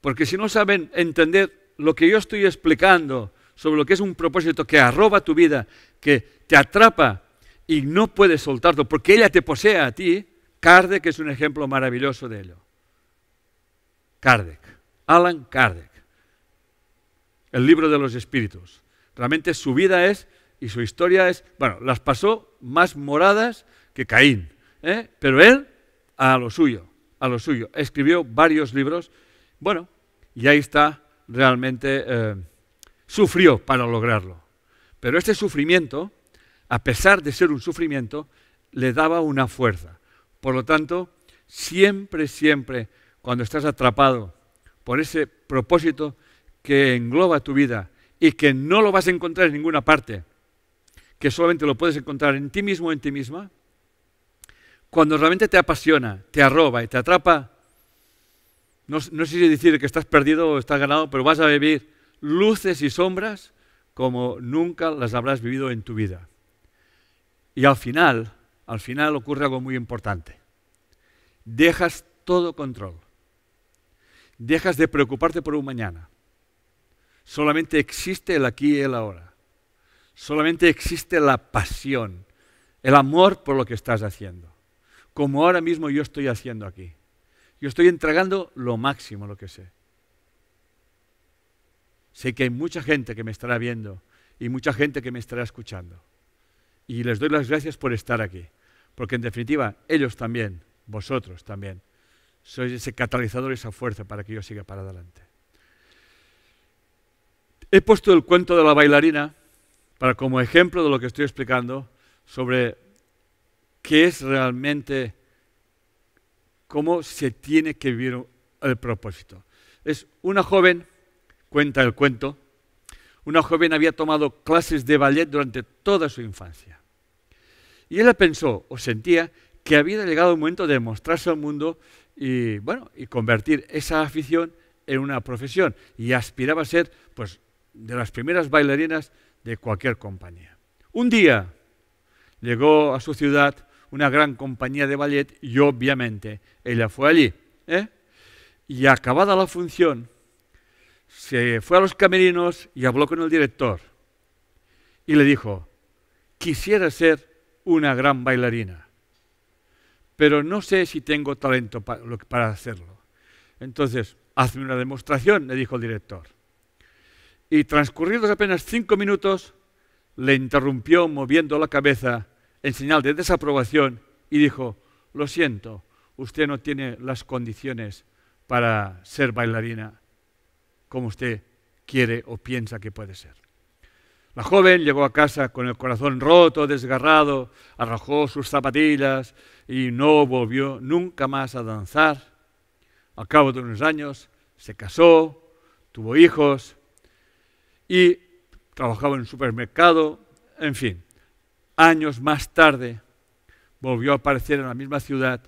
Porque si no saben entender lo que yo estoy explicando sobre lo que es un propósito que arroba tu vida, que te atrapa y no puedes soltarlo porque ella te posee a ti, Kardec es un ejemplo maravilloso de ello. Kardec, Alan Kardec, el libro de los espíritus. Realmente su vida es y su historia es, bueno, las pasó más moradas que Caín, ¿eh? pero él a lo suyo, a lo suyo. Escribió varios libros, bueno, y ahí está realmente, eh, sufrió para lograrlo. Pero este sufrimiento, a pesar de ser un sufrimiento, le daba una fuerza. Por lo tanto, siempre, siempre, cuando estás atrapado por ese propósito que engloba tu vida y que no lo vas a encontrar en ninguna parte, que solamente lo puedes encontrar en ti mismo o en ti misma, cuando realmente te apasiona, te arroba y te atrapa, no, no, sé si decir que estás perdido o estás ganado, pero vas a vivir luces y sombras como nunca las habrás vivido en tu vida. Y al final, al final ocurre algo muy importante. Dejas todo control. Dejas de preocuparte por un mañana. Solamente existe el aquí y el ahora. Solamente existe la pasión, el amor por lo que estás haciendo, como ahora mismo yo estoy haciendo aquí. Yo estoy entregando lo máximo, lo que sé. Sé que hay mucha gente que me estará viendo y mucha gente que me estará escuchando. Y les doy las gracias por estar aquí, porque en definitiva ellos también, vosotros también, sois ese catalizador, esa fuerza para que yo siga para adelante. He puesto el cuento de la bailarina para como ejemplo de lo que estoy explicando sobre qué es realmente, cómo se tiene que vivir el propósito. Es una joven, cuenta el cuento, una joven había tomado clases de ballet durante toda su infancia. Y ella pensó o sentía que había llegado el momento de mostrarse al mundo y, bueno, y convertir esa afición en una profesión. Y aspiraba a ser pues, de las primeras bailarinas de cualquier compañía. Un día llegó a su ciudad una gran compañía de ballet y obviamente ella fue allí. ¿eh? Y acabada la función, se fue a los camerinos y habló con el director. Y le dijo, quisiera ser una gran bailarina, pero no sé si tengo talento para hacerlo. Entonces, hazme una demostración, le dijo el director y transcurridos apenas cinco minutos, le interrumpió moviendo la cabeza en señal de desaprobación y dijo, lo siento, usted no tiene las condiciones para ser bailarina como usted quiere o piensa que puede ser. La joven llegó a casa con el corazón roto, desgarrado, arrojó sus zapatillas y no volvió nunca más a danzar. Al cabo de unos años se casó, tuvo hijos y trabajaba en un supermercado, en fin. Años más tarde volvió a aparecer en la misma ciudad,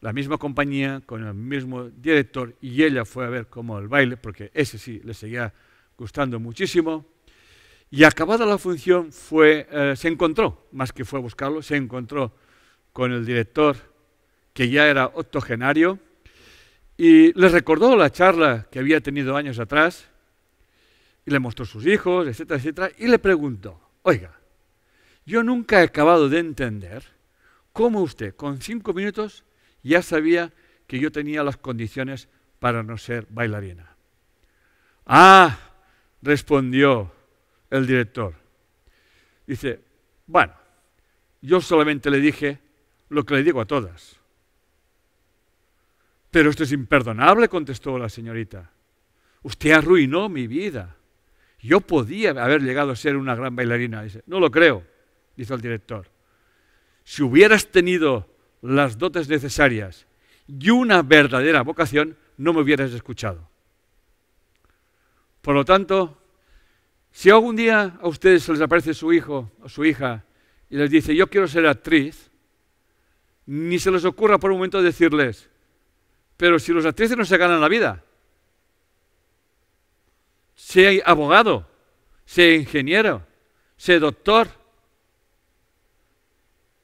la misma compañía, con el mismo director y ella fue a ver cómo el baile, porque ese sí le seguía gustando muchísimo. Y acabada la función eh, se encontró, más que fue a buscarlo, se encontró con el director, que ya era octogenario, y le recordó la charla que había tenido años atrás y le mostró sus hijos, etcétera, etcétera, y le preguntó, oiga, yo nunca he acabado de entender cómo usted con cinco minutos ya sabía que yo tenía las condiciones para no ser bailarina. Ah, respondió el director. Dice, bueno, yo solamente le dije lo que le digo a todas. Pero esto es imperdonable, contestó la señorita. Usted arruinó mi vida. Yo podía haber llegado a ser una gran bailarina. Dice, no lo creo, dice el director. Si hubieras tenido las dotes necesarias y una verdadera vocación, no me hubieras escuchado. Por lo tanto, si algún día a ustedes se les aparece su hijo o su hija y les dice, yo quiero ser actriz, ni se les ocurra por un momento decirles, pero si los actrices no se ganan la vida, sé abogado, sé ingeniero, sé doctor.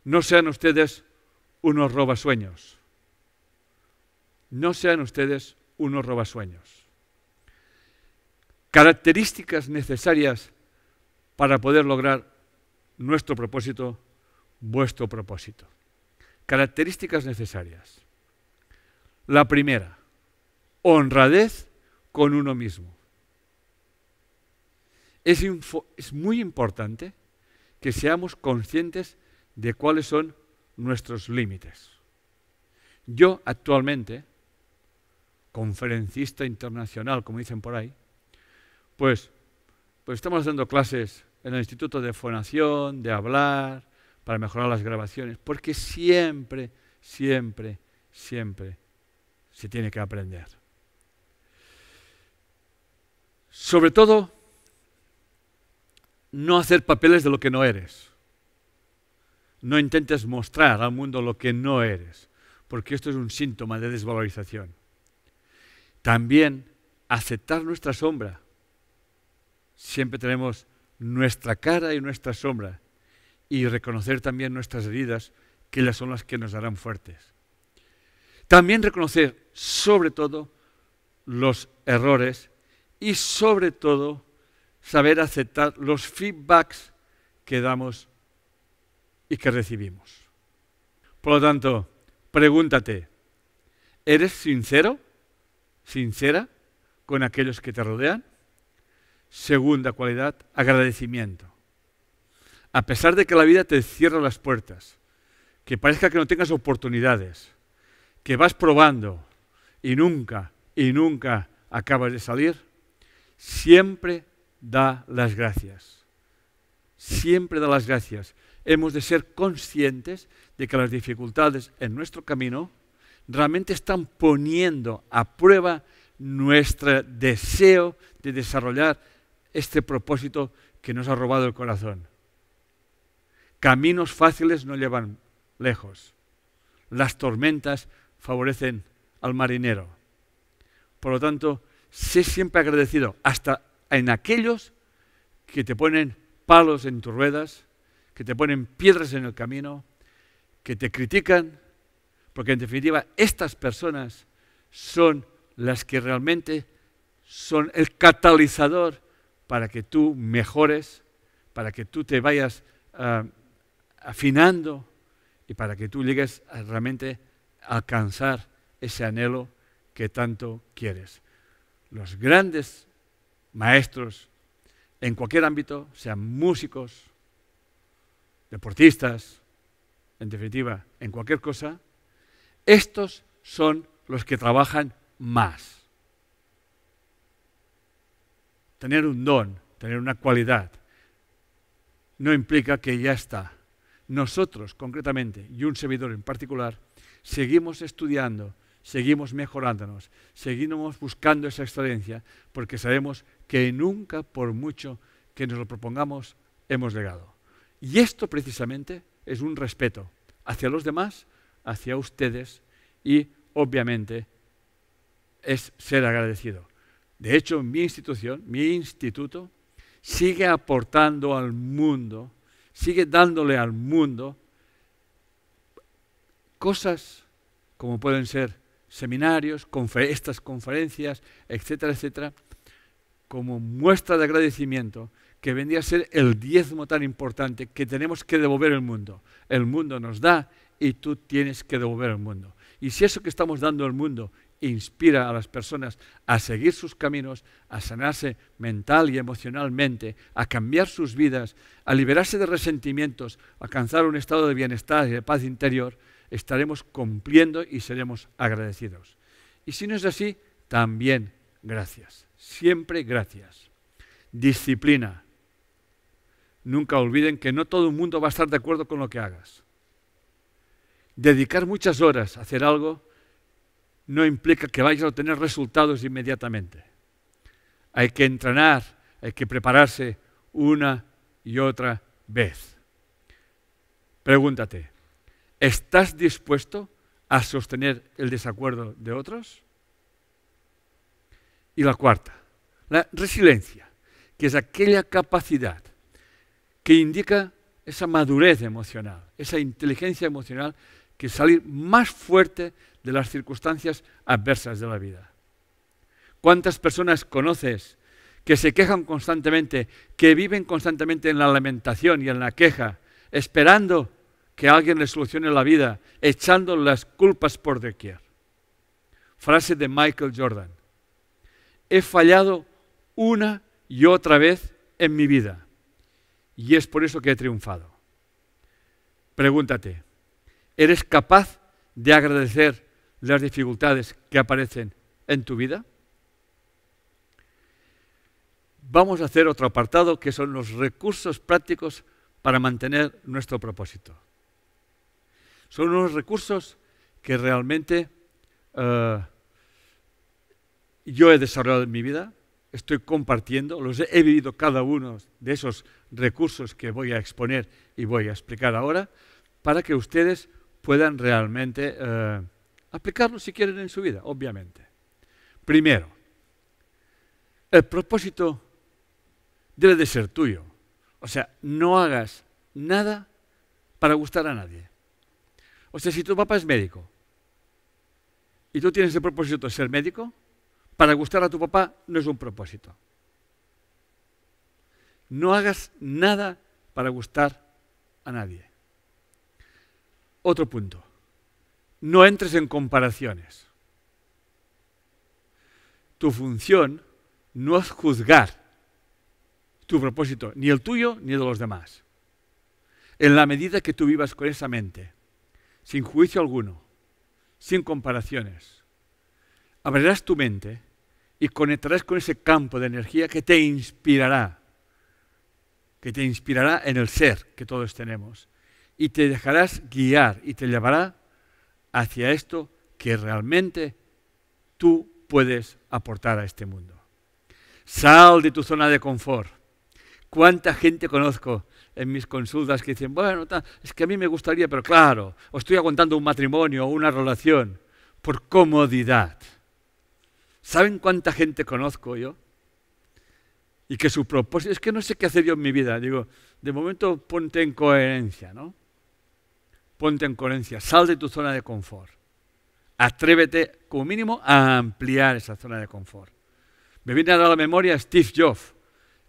No sean ustedes unos robasueños. No sean ustedes unos robasueños. Características necesarias para poder lograr nuestro propósito, vuestro propósito. Características necesarias. La primera, honradez con uno mismo es, muy importante que seamos conscientes de cuáles son nuestros límites. Yo actualmente, conferencista internacional, como dicen por ahí, pues, pues estamos haciendo clases en el Instituto de Fonación, de hablar, para mejorar las grabaciones, porque siempre, siempre, siempre se tiene que aprender. Sobre todo no hacer papeles de lo que no eres. No intentes mostrar al mundo lo que no eres, porque esto es un síntoma de desvalorización. También aceptar nuestra sombra. Siempre tenemos nuestra cara y nuestra sombra y reconocer también nuestras heridas, que ellas son las que nos harán fuertes. También reconocer, sobre todo, los errores y sobre todo saber aceptar los feedbacks que damos y que recibimos. Por lo tanto, pregúntate, ¿eres sincero, sincera con aquellos que te rodean? Segunda cualidad, agradecimiento. A pesar de que la vida te cierra las puertas, que parezca que no tengas oportunidades, que vas probando y nunca, y nunca acabas de salir, siempre da las gracias. Siempre da las gracias. Hemos de ser conscientes de que las dificultades en nuestro camino realmente están poniendo a prueba nuestro deseo de desarrollar este propósito que nos ha robado el corazón. Caminos fáciles no llevan lejos. Las tormentas favorecen al marinero. Por lo tanto, sé siempre agradecido hasta en aquellos que te ponen palos en tus ruedas, que te ponen piedras en el camino, que te critican, porque en definitiva estas personas son las que realmente son el catalizador para que tú mejores, para que tú te vayas ah, afinando y para que tú llegues a realmente alcanzar ese anhelo que tanto quieres. Los grandes maestros, en cualquier ámbito, sean músicos, deportistas, en definitiva, en cualquier cosa, estos son los que trabajan más. Tener un don, tener una cualidad, no implica que ya está. Nosotros concretamente, y un servidor en particular, seguimos estudiando, seguimos mejorándonos, seguimos buscando esa excelencia, porque sabemos que nunca, por mucho que nos lo propongamos, hemos llegado. Y esto precisamente es un respeto hacia los demás, hacia ustedes y obviamente es ser agradecido. De hecho, mi institución, mi instituto, sigue aportando al mundo, sigue dándole al mundo cosas como pueden ser seminarios, estas conferencias, etcétera, etcétera, como muestra de agradecimiento que vendría a ser el diezmo tan importante que tenemos que devolver al mundo. El mundo nos da y tú tienes que devolver al mundo. Y si eso que estamos dando al mundo inspira a las personas a seguir sus caminos, a sanarse mental y emocionalmente, a cambiar sus vidas, a liberarse de resentimientos, a alcanzar un estado de bienestar y de paz interior, estaremos cumpliendo y seremos agradecidos. Y si no es así, también gracias. Siempre gracias. Disciplina. Nunca olviden que no todo el mundo va a estar de acuerdo con lo que hagas. Dedicar muchas horas a hacer algo no implica que vayas a obtener resultados inmediatamente. Hay que entrenar, hay que prepararse una y otra vez. Pregúntate, ¿Estás dispuesto a sostener el desacuerdo de otros? Y la cuarta, la resiliencia, que es aquella capacidad que indica esa madurez emocional, esa inteligencia emocional que salir más fuerte de las circunstancias adversas de la vida. ¿Cuántas personas conoces que se quejan constantemente, que viven constantemente en la lamentación y en la queja, esperando que alguien le solucione la vida echando las culpas por doquier. Frase de Michael Jordan. He fallado una y otra vez en mi vida y es por eso que he triunfado. Pregúntate, ¿eres capaz de agradecer las dificultades que aparecen en tu vida? Vamos a hacer otro apartado que son los recursos prácticos para mantener nuestro propósito. Son unos recursos que realmente yo eh, he desarrollado en mi vida, estoy compartiendo, los he, vivido cada uno de esos recursos que voy a exponer y voy a explicar ahora, para que ustedes puedan realmente eh, aplicarlos si quieren en su vida, obviamente. Primero, el propósito debe de ser tuyo. O sea, no hagas nada para gustar a nadie. O sea, si tu papá es médico y tú tienes el propósito de ser médico, para gustar a tu papá no es un propósito. No hagas nada para gustar a nadie. Otro punto. No entres en comparaciones. Tu función no es juzgar tu propósito, ni el tuyo ni el de los demás, en la medida que tú vivas con esa mente sin juicio alguno, sin comparaciones. Abrirás tu mente y conectarás con ese campo de energía que te inspirará, que te inspirará en el ser que todos tenemos. Y te dejarás guiar y te llevará hacia esto que realmente tú puedes aportar a este mundo. Sal de tu zona de confort. ¿Cuánta gente conozco en mis consultas que dicen, bueno, es que a mí me gustaría, pero claro, o estoy aguantando un matrimonio o una relación por comodidad. ¿Saben cuánta gente conozco yo? Y que su propósito, es que no sé qué hacer yo en mi vida. Digo, de momento ponte en coherencia, ¿no? Ponte en coherencia, sal de tu zona de confort. Atrévete, como mínimo, a ampliar esa zona de confort. Me viene a la memoria Steve Jobs,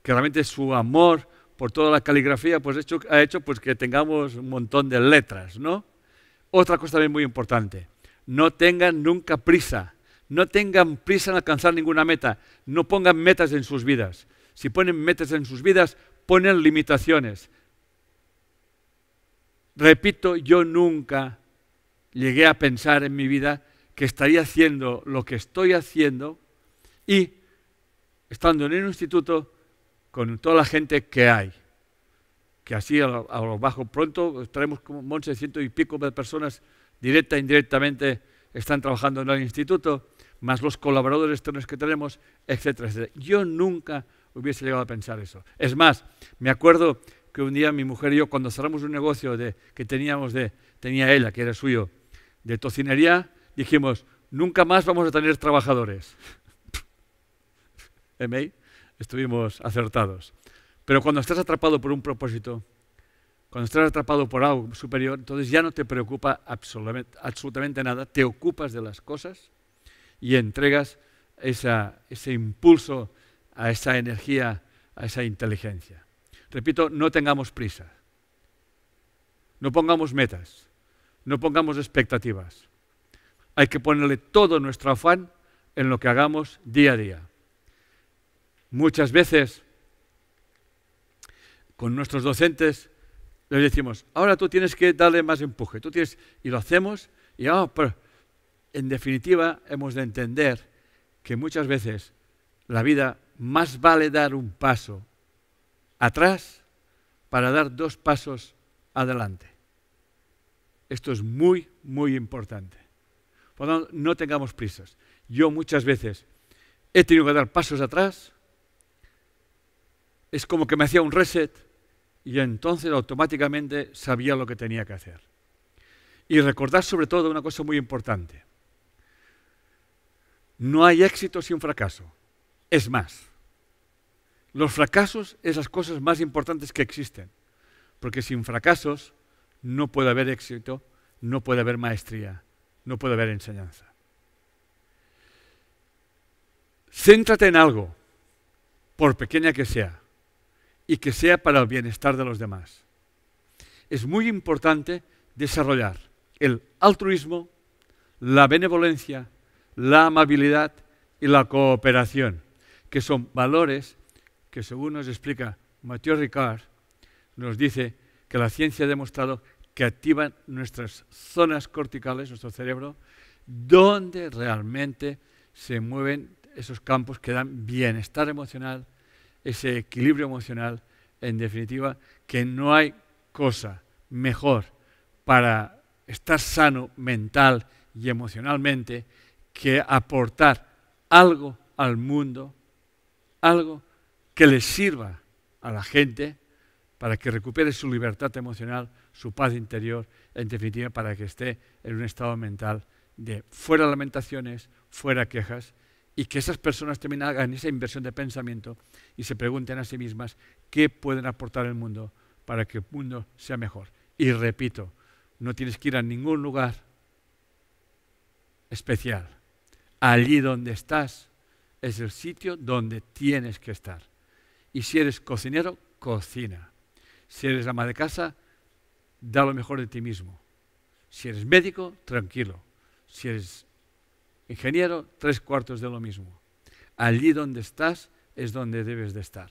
que realmente su amor por toda la caligrafía, pues ha hecho pues, que tengamos un montón de letras, ¿no? Otra cosa también muy importante, no tengan nunca prisa, no tengan prisa en alcanzar ninguna meta, no pongan metas en sus vidas. Si ponen metas en sus vidas, ponen limitaciones. Repito, yo nunca llegué a pensar en mi vida que estaría haciendo lo que estoy haciendo y estando en un instituto con toda la gente que hay. Que así a lo, bajo pronto estaremos como ciento y pico de personas directa e indirectamente están trabajando en el instituto, más los colaboradores externos que tenemos, etcétera, etcétera. Yo nunca hubiese llegado a pensar eso. Es más, me acuerdo que un día mi mujer y yo, cuando cerramos un negocio de, que teníamos de, tenía ella, que era suyo, de tocinería, dijimos, nunca más vamos a tener trabajadores. ¿Eh, estuvimos acertados. Pero cuando estás atrapado por un propósito, cuando estás atrapado por algo superior, entonces ya no te preocupa absolutamente nada, te ocupas de las cosas y entregas ese impulso a esa energía, a esa inteligencia. Repito, no tengamos prisa, no pongamos metas, no pongamos expectativas. Hay que ponerle todo nuestro afán en lo que hagamos día a día. Muchas veces con nuestros docentes les decimos, ahora tú tienes que darle más empuje, tú tienes, y lo hacemos, y ah, en definitiva hemos de entender que muchas veces la vida más vale dar un paso atrás para dar dos pasos adelante. Esto es muy, muy importante. no tengamos prisas. Yo muchas veces he tenido que dar pasos atrás es como que me hacía un reset y entonces automáticamente sabía lo que tenía que hacer. Y recordar sobre todo una cosa muy importante. No hay éxito sin fracaso. Es más, los fracasos es las cosas más importantes que existen. Porque sin fracasos no puede haber éxito, no puede haber maestría, no puede haber enseñanza. Céntrate en algo, por pequeña que sea, y que sea para el bienestar de los demás. Es muy importante desarrollar el altruismo, la benevolencia, la amabilidad y la cooperación, que son valores que según nos explica Mathieu Ricard, nos dice que la ciencia ha demostrado que activan nuestras zonas corticales, nuestro cerebro, donde realmente se mueven esos campos que dan bienestar emocional, ese equilibrio emocional, en definitiva, que no hay cosa mejor para estar sano mental y emocionalmente que aportar algo al mundo, algo que le sirva a la gente para que recupere su libertad emocional, su paz interior, en definitiva, para que esté en un estado mental de fuera lamentaciones, fuera quejas y que esas personas también hagan esa inversión de pensamiento y se pregunten a sí mismas qué pueden aportar al mundo para que el mundo sea mejor. Y repito, no tienes que ir a ningún lugar especial. Allí donde estás es el sitio donde tienes que estar. Y si eres cocinero, cocina. Si eres ama de casa, da lo mejor de ti mismo. Si eres médico, tranquilo. Si eres Ingeniero, tres cuartos de lo mismo. Allí donde estás es donde debes de estar.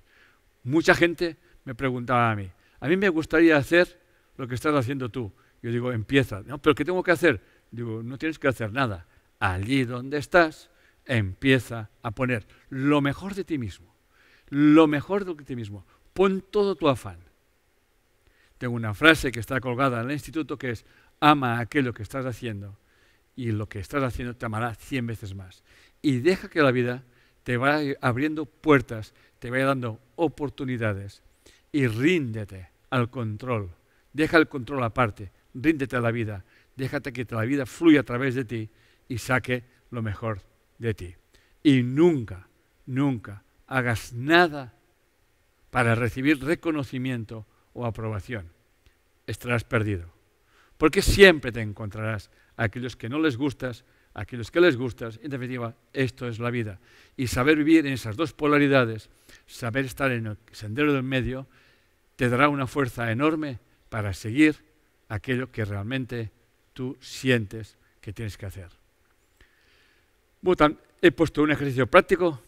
Mucha gente me preguntaba a mí, a mí me gustaría hacer lo que estás haciendo tú. Yo digo, empieza. pero ¿qué tengo que hacer? Digo, no tienes que hacer nada. Allí donde estás, empieza a poner lo mejor de ti mismo. Lo mejor de ti mismo. Pon todo tu afán. Tengo una frase que está colgada en el instituto que es, ama aquello que estás haciendo y lo que estás haciendo te amará cien veces más. Y deja que la vida te vaya abriendo puertas, te vaya dando oportunidades y ríndete al control. Deja el control aparte, ríndete a la vida, déjate que la vida fluya a través de ti y saque lo mejor de ti. Y nunca, nunca hagas nada para recibir reconocimiento o aprobación. Estarás perdido, porque siempre te encontrarás aquellos que no les gustas, aquellos que les gustas. En definitiva, esto es la vida. Y saber vivir en esas dos polaridades, saber estar en el sendero del medio, te dará una fuerza enorme para seguir aquello que realmente tú sientes que tienes que hacer. he puesto un ejercicio práctico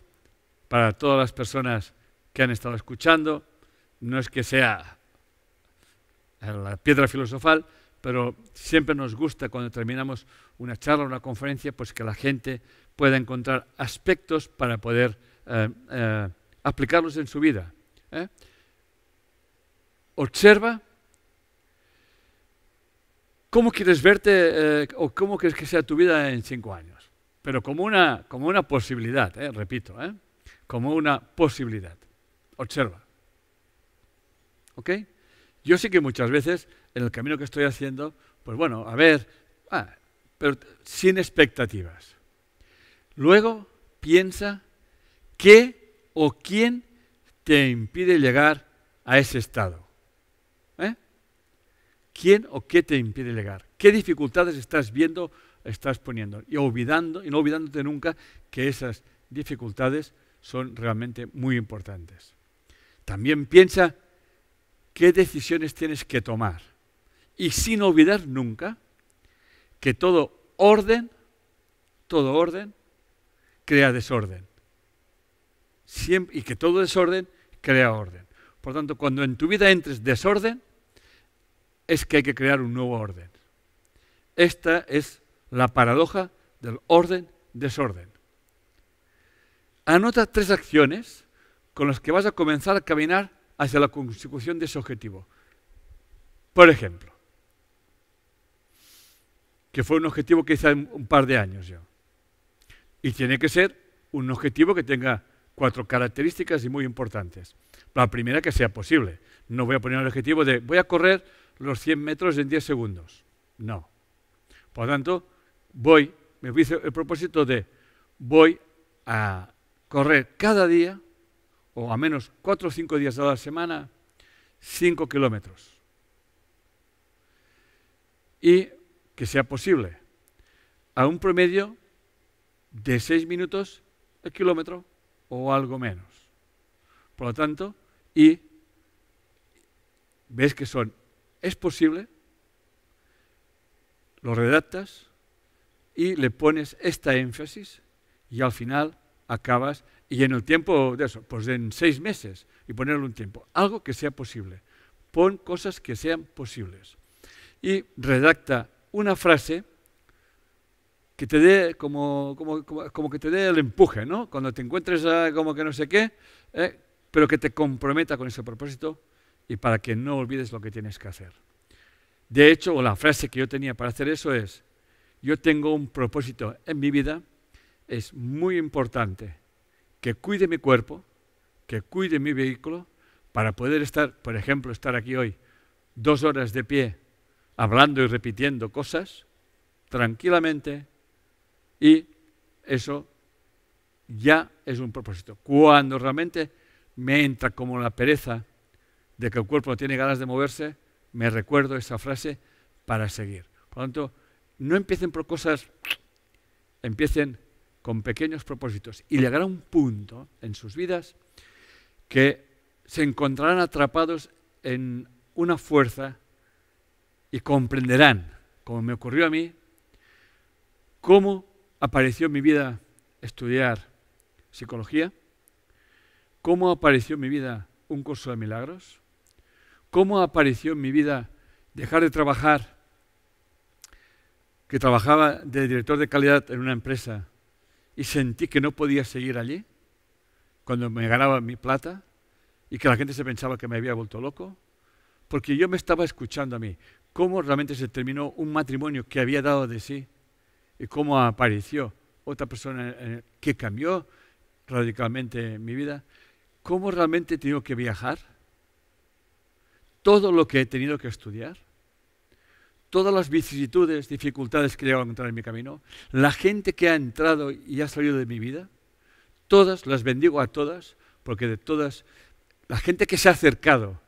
para todas las personas que han estado escuchando. No es que sea la piedra filosofal, pero siempre nos gusta cuando terminamos una charla, o una conferencia, pues que la gente pueda encontrar aspectos para poder eh, eh, aplicarlos en su vida. ¿eh? Observa cómo quieres verte o cómo quieres que sea tu vida en cinco años, pero como una, como una posibilidad, repito, como una posibilidad. Observa. ¿Ok? Yo sé que muchas veces en el camino que estoy haciendo, pues bueno, a ver, ah, pero sin expectativas. Luego piensa qué o quién te impide llegar a ese estado. ¿eh? ¿Quién o qué te impide llegar? ¿Qué dificultades estás viendo, estás poniendo? Y olvidando, y no olvidándote nunca que esas dificultades son realmente muy importantes. También piensa qué decisiones tienes que tomar y sin olvidar nunca que todo orden, todo orden, crea desorden. Siempre, y que todo desorden crea orden. Por tanto, cuando en tu vida entres desorden, es que hay que crear un nuevo orden. Esta es la paradoja del orden-desorden. Anota tres acciones con las que vas a comenzar a caminar hacia la consecución de ese objetivo. Por ejemplo, que fue un objetivo que hice hace un par de años yo. Y tiene que ser un objetivo que tenga cuatro características y muy importantes. La primera, que sea posible. No voy a poner el objetivo de voy a correr los 100 metros en 10 segundos. No. Por lo tanto, voy, me hice el propósito de voy a correr cada día, o a menos cuatro o cinco días a la semana, 5 kilómetros. Y que sea posible a un promedio de seis minutos el kilómetro o algo menos. Por lo tanto, y ves que son, es posible, lo redactas y le pones esta énfasis y al final acabas, y en el tiempo de eso, pues en seis meses, y ponerle un tiempo, algo que sea posible. Pon cosas que sean posibles. Y redacta una frase que te dé como, que te dé el empuje, ¿no? Cuando te encuentres como que no sé qué, ¿eh? pero que te comprometa con ese propósito y para que no olvides lo que tienes que hacer. De hecho, la frase que yo tenía para hacer eso es, yo tengo un propósito en mi vida, es muy importante que cuide mi cuerpo, que cuide mi vehículo, para poder estar, por ejemplo, estar aquí hoy dos horas de pie hablando y repitiendo cosas tranquilamente y eso ya es un propósito. Cuando realmente me entra como la pereza de que el cuerpo no tiene ganas de moverse, me recuerdo esa frase para seguir. Por lo tanto, no empiecen por cosas, empiecen con pequeños propósitos y llegará un punto en sus vidas que se encontrarán atrapados en una fuerza y comprenderán, como me ocurrió a mí, cómo apareció en mi vida estudiar psicología, cómo apareció en mi vida un curso de milagros, cómo apareció en mi vida dejar de trabajar, que trabajaba de director de calidad en una empresa y sentí que no podía seguir allí, cuando me ganaba mi plata y que la gente se pensaba que me había vuelto loco, porque yo me estaba escuchando a mí cómo realmente se terminó un matrimonio que había dado de sí y cómo apareció otra persona eh, que cambió radicalmente mi vida, cómo realmente he tenido que viajar, todo lo que he tenido que estudiar, todas las vicisitudes, dificultades que he llegado a encontrar en mi camino, la gente que ha entrado y ha salido de mi vida, todas, las bendigo a todas, porque de todas, la gente que se ha acercado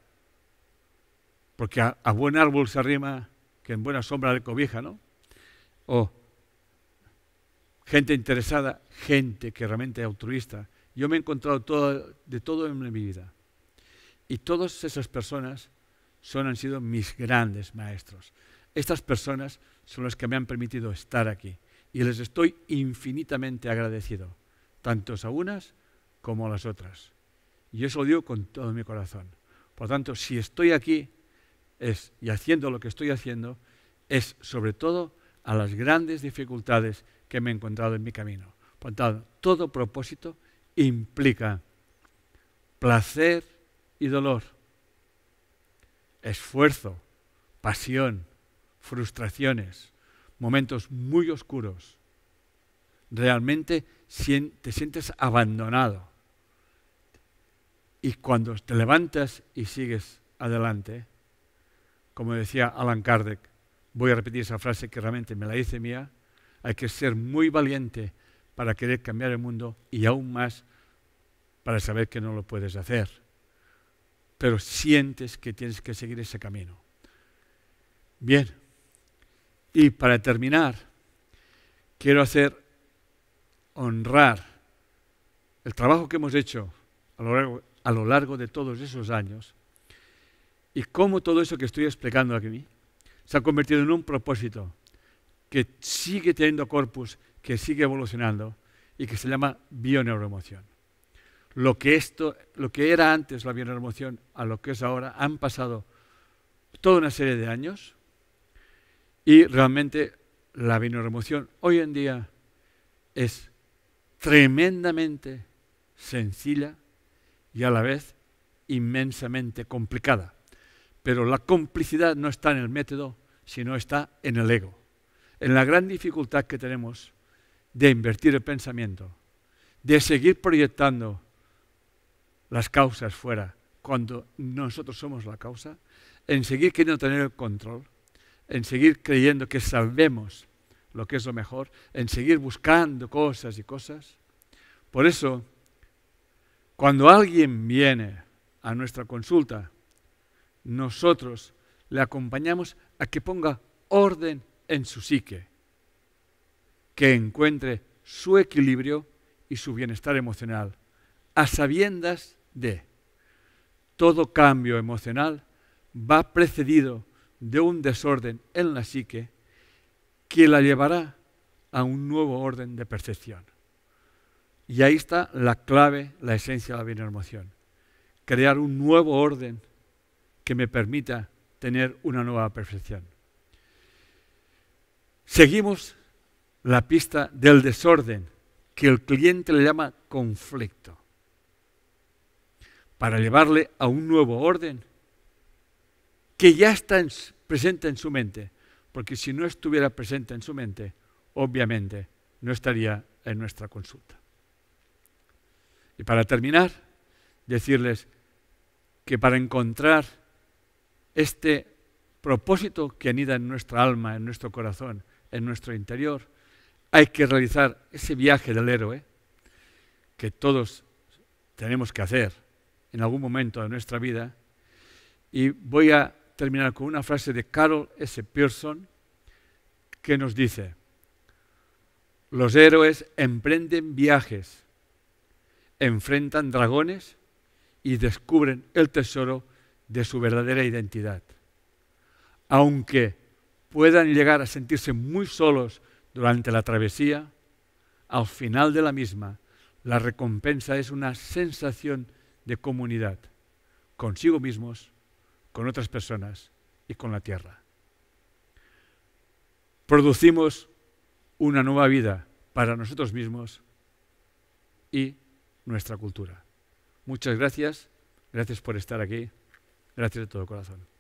porque a, buen árbol se arrima que en buena sombra le cobija, ¿no? O gente interesada, gente que realmente es altruista. Yo me he encontrado de todo en mi vida. Y todas esas personas son, han sido mis grandes maestros. Estas personas son las que me han permitido estar aquí. Y les estoy infinitamente agradecido, tanto a unas como a las otras. Y eso lo digo con todo mi corazón. Por tanto, si estoy aquí y haciendo lo que estoy haciendo, es sobre todo a las grandes dificultades que me he encontrado en mi camino. Por tanto, todo propósito implica placer y dolor, esfuerzo, pasión, frustraciones, momentos muy oscuros. Realmente te sientes abandonado. Y cuando te levantas y sigues adelante, como decía Alan Kardec, voy a repetir esa frase que realmente me la dice mía, hay que ser muy valiente para querer cambiar el mundo y aún más para saber que no lo puedes hacer. Pero sientes que tienes que seguir ese camino. Bien, y para terminar, quiero hacer honrar el trabajo que hemos hecho a lo largo de todos esos años y cómo todo eso que estoy explicando aquí se ha convertido en un propósito que sigue teniendo corpus, que sigue evolucionando y que se llama bioneuroemoción. Lo que, esto, lo que era antes la bioneuroemoción a lo que es ahora han pasado toda una serie de años y realmente la bioneuroemoción hoy en día es tremendamente sencilla y a la vez inmensamente complicada. Pero la complicidad no está en el método, sino está en el ego, en la gran dificultad que tenemos de invertir el pensamiento, de seguir proyectando las causas fuera cuando nosotros somos la causa, en seguir queriendo tener el control, en seguir creyendo que sabemos lo que es lo mejor, en seguir buscando cosas y cosas. Por eso, cuando alguien viene a nuestra consulta nosotros le acompañamos a que ponga orden en su psique, que encuentre su equilibrio y su bienestar emocional, a sabiendas de todo cambio emocional va precedido de un desorden en la psique que la llevará a un nuevo orden de percepción. Y ahí está la clave, la esencia de la bienemoción. Crear un nuevo orden que me permita tener una nueva perfección. Seguimos la pista del desorden, que el cliente le llama conflicto, para llevarle a un nuevo orden que ya está presente en su mente, porque si no estuviera presente en su mente, obviamente no estaría en nuestra consulta. Y para terminar, decirles que para encontrar este propósito que anida en nuestra alma, en nuestro corazón, en nuestro interior, hay que realizar ese viaje del héroe que todos tenemos que hacer en algún momento de nuestra vida. Y voy a terminar con una frase de Carol S. Pearson que nos dice, los héroes emprenden viajes, enfrentan dragones y descubren el tesoro de su verdadera identidad. Aunque puedan llegar a sentirse muy solos durante la travesía, al final de la misma, la recompensa es una sensación de comunidad consigo mismos, con otras personas y con la tierra. Producimos una nueva vida para nosotros mismos y nuestra cultura. Muchas gracias, gracias por estar aquí. Gracias de todo corazón.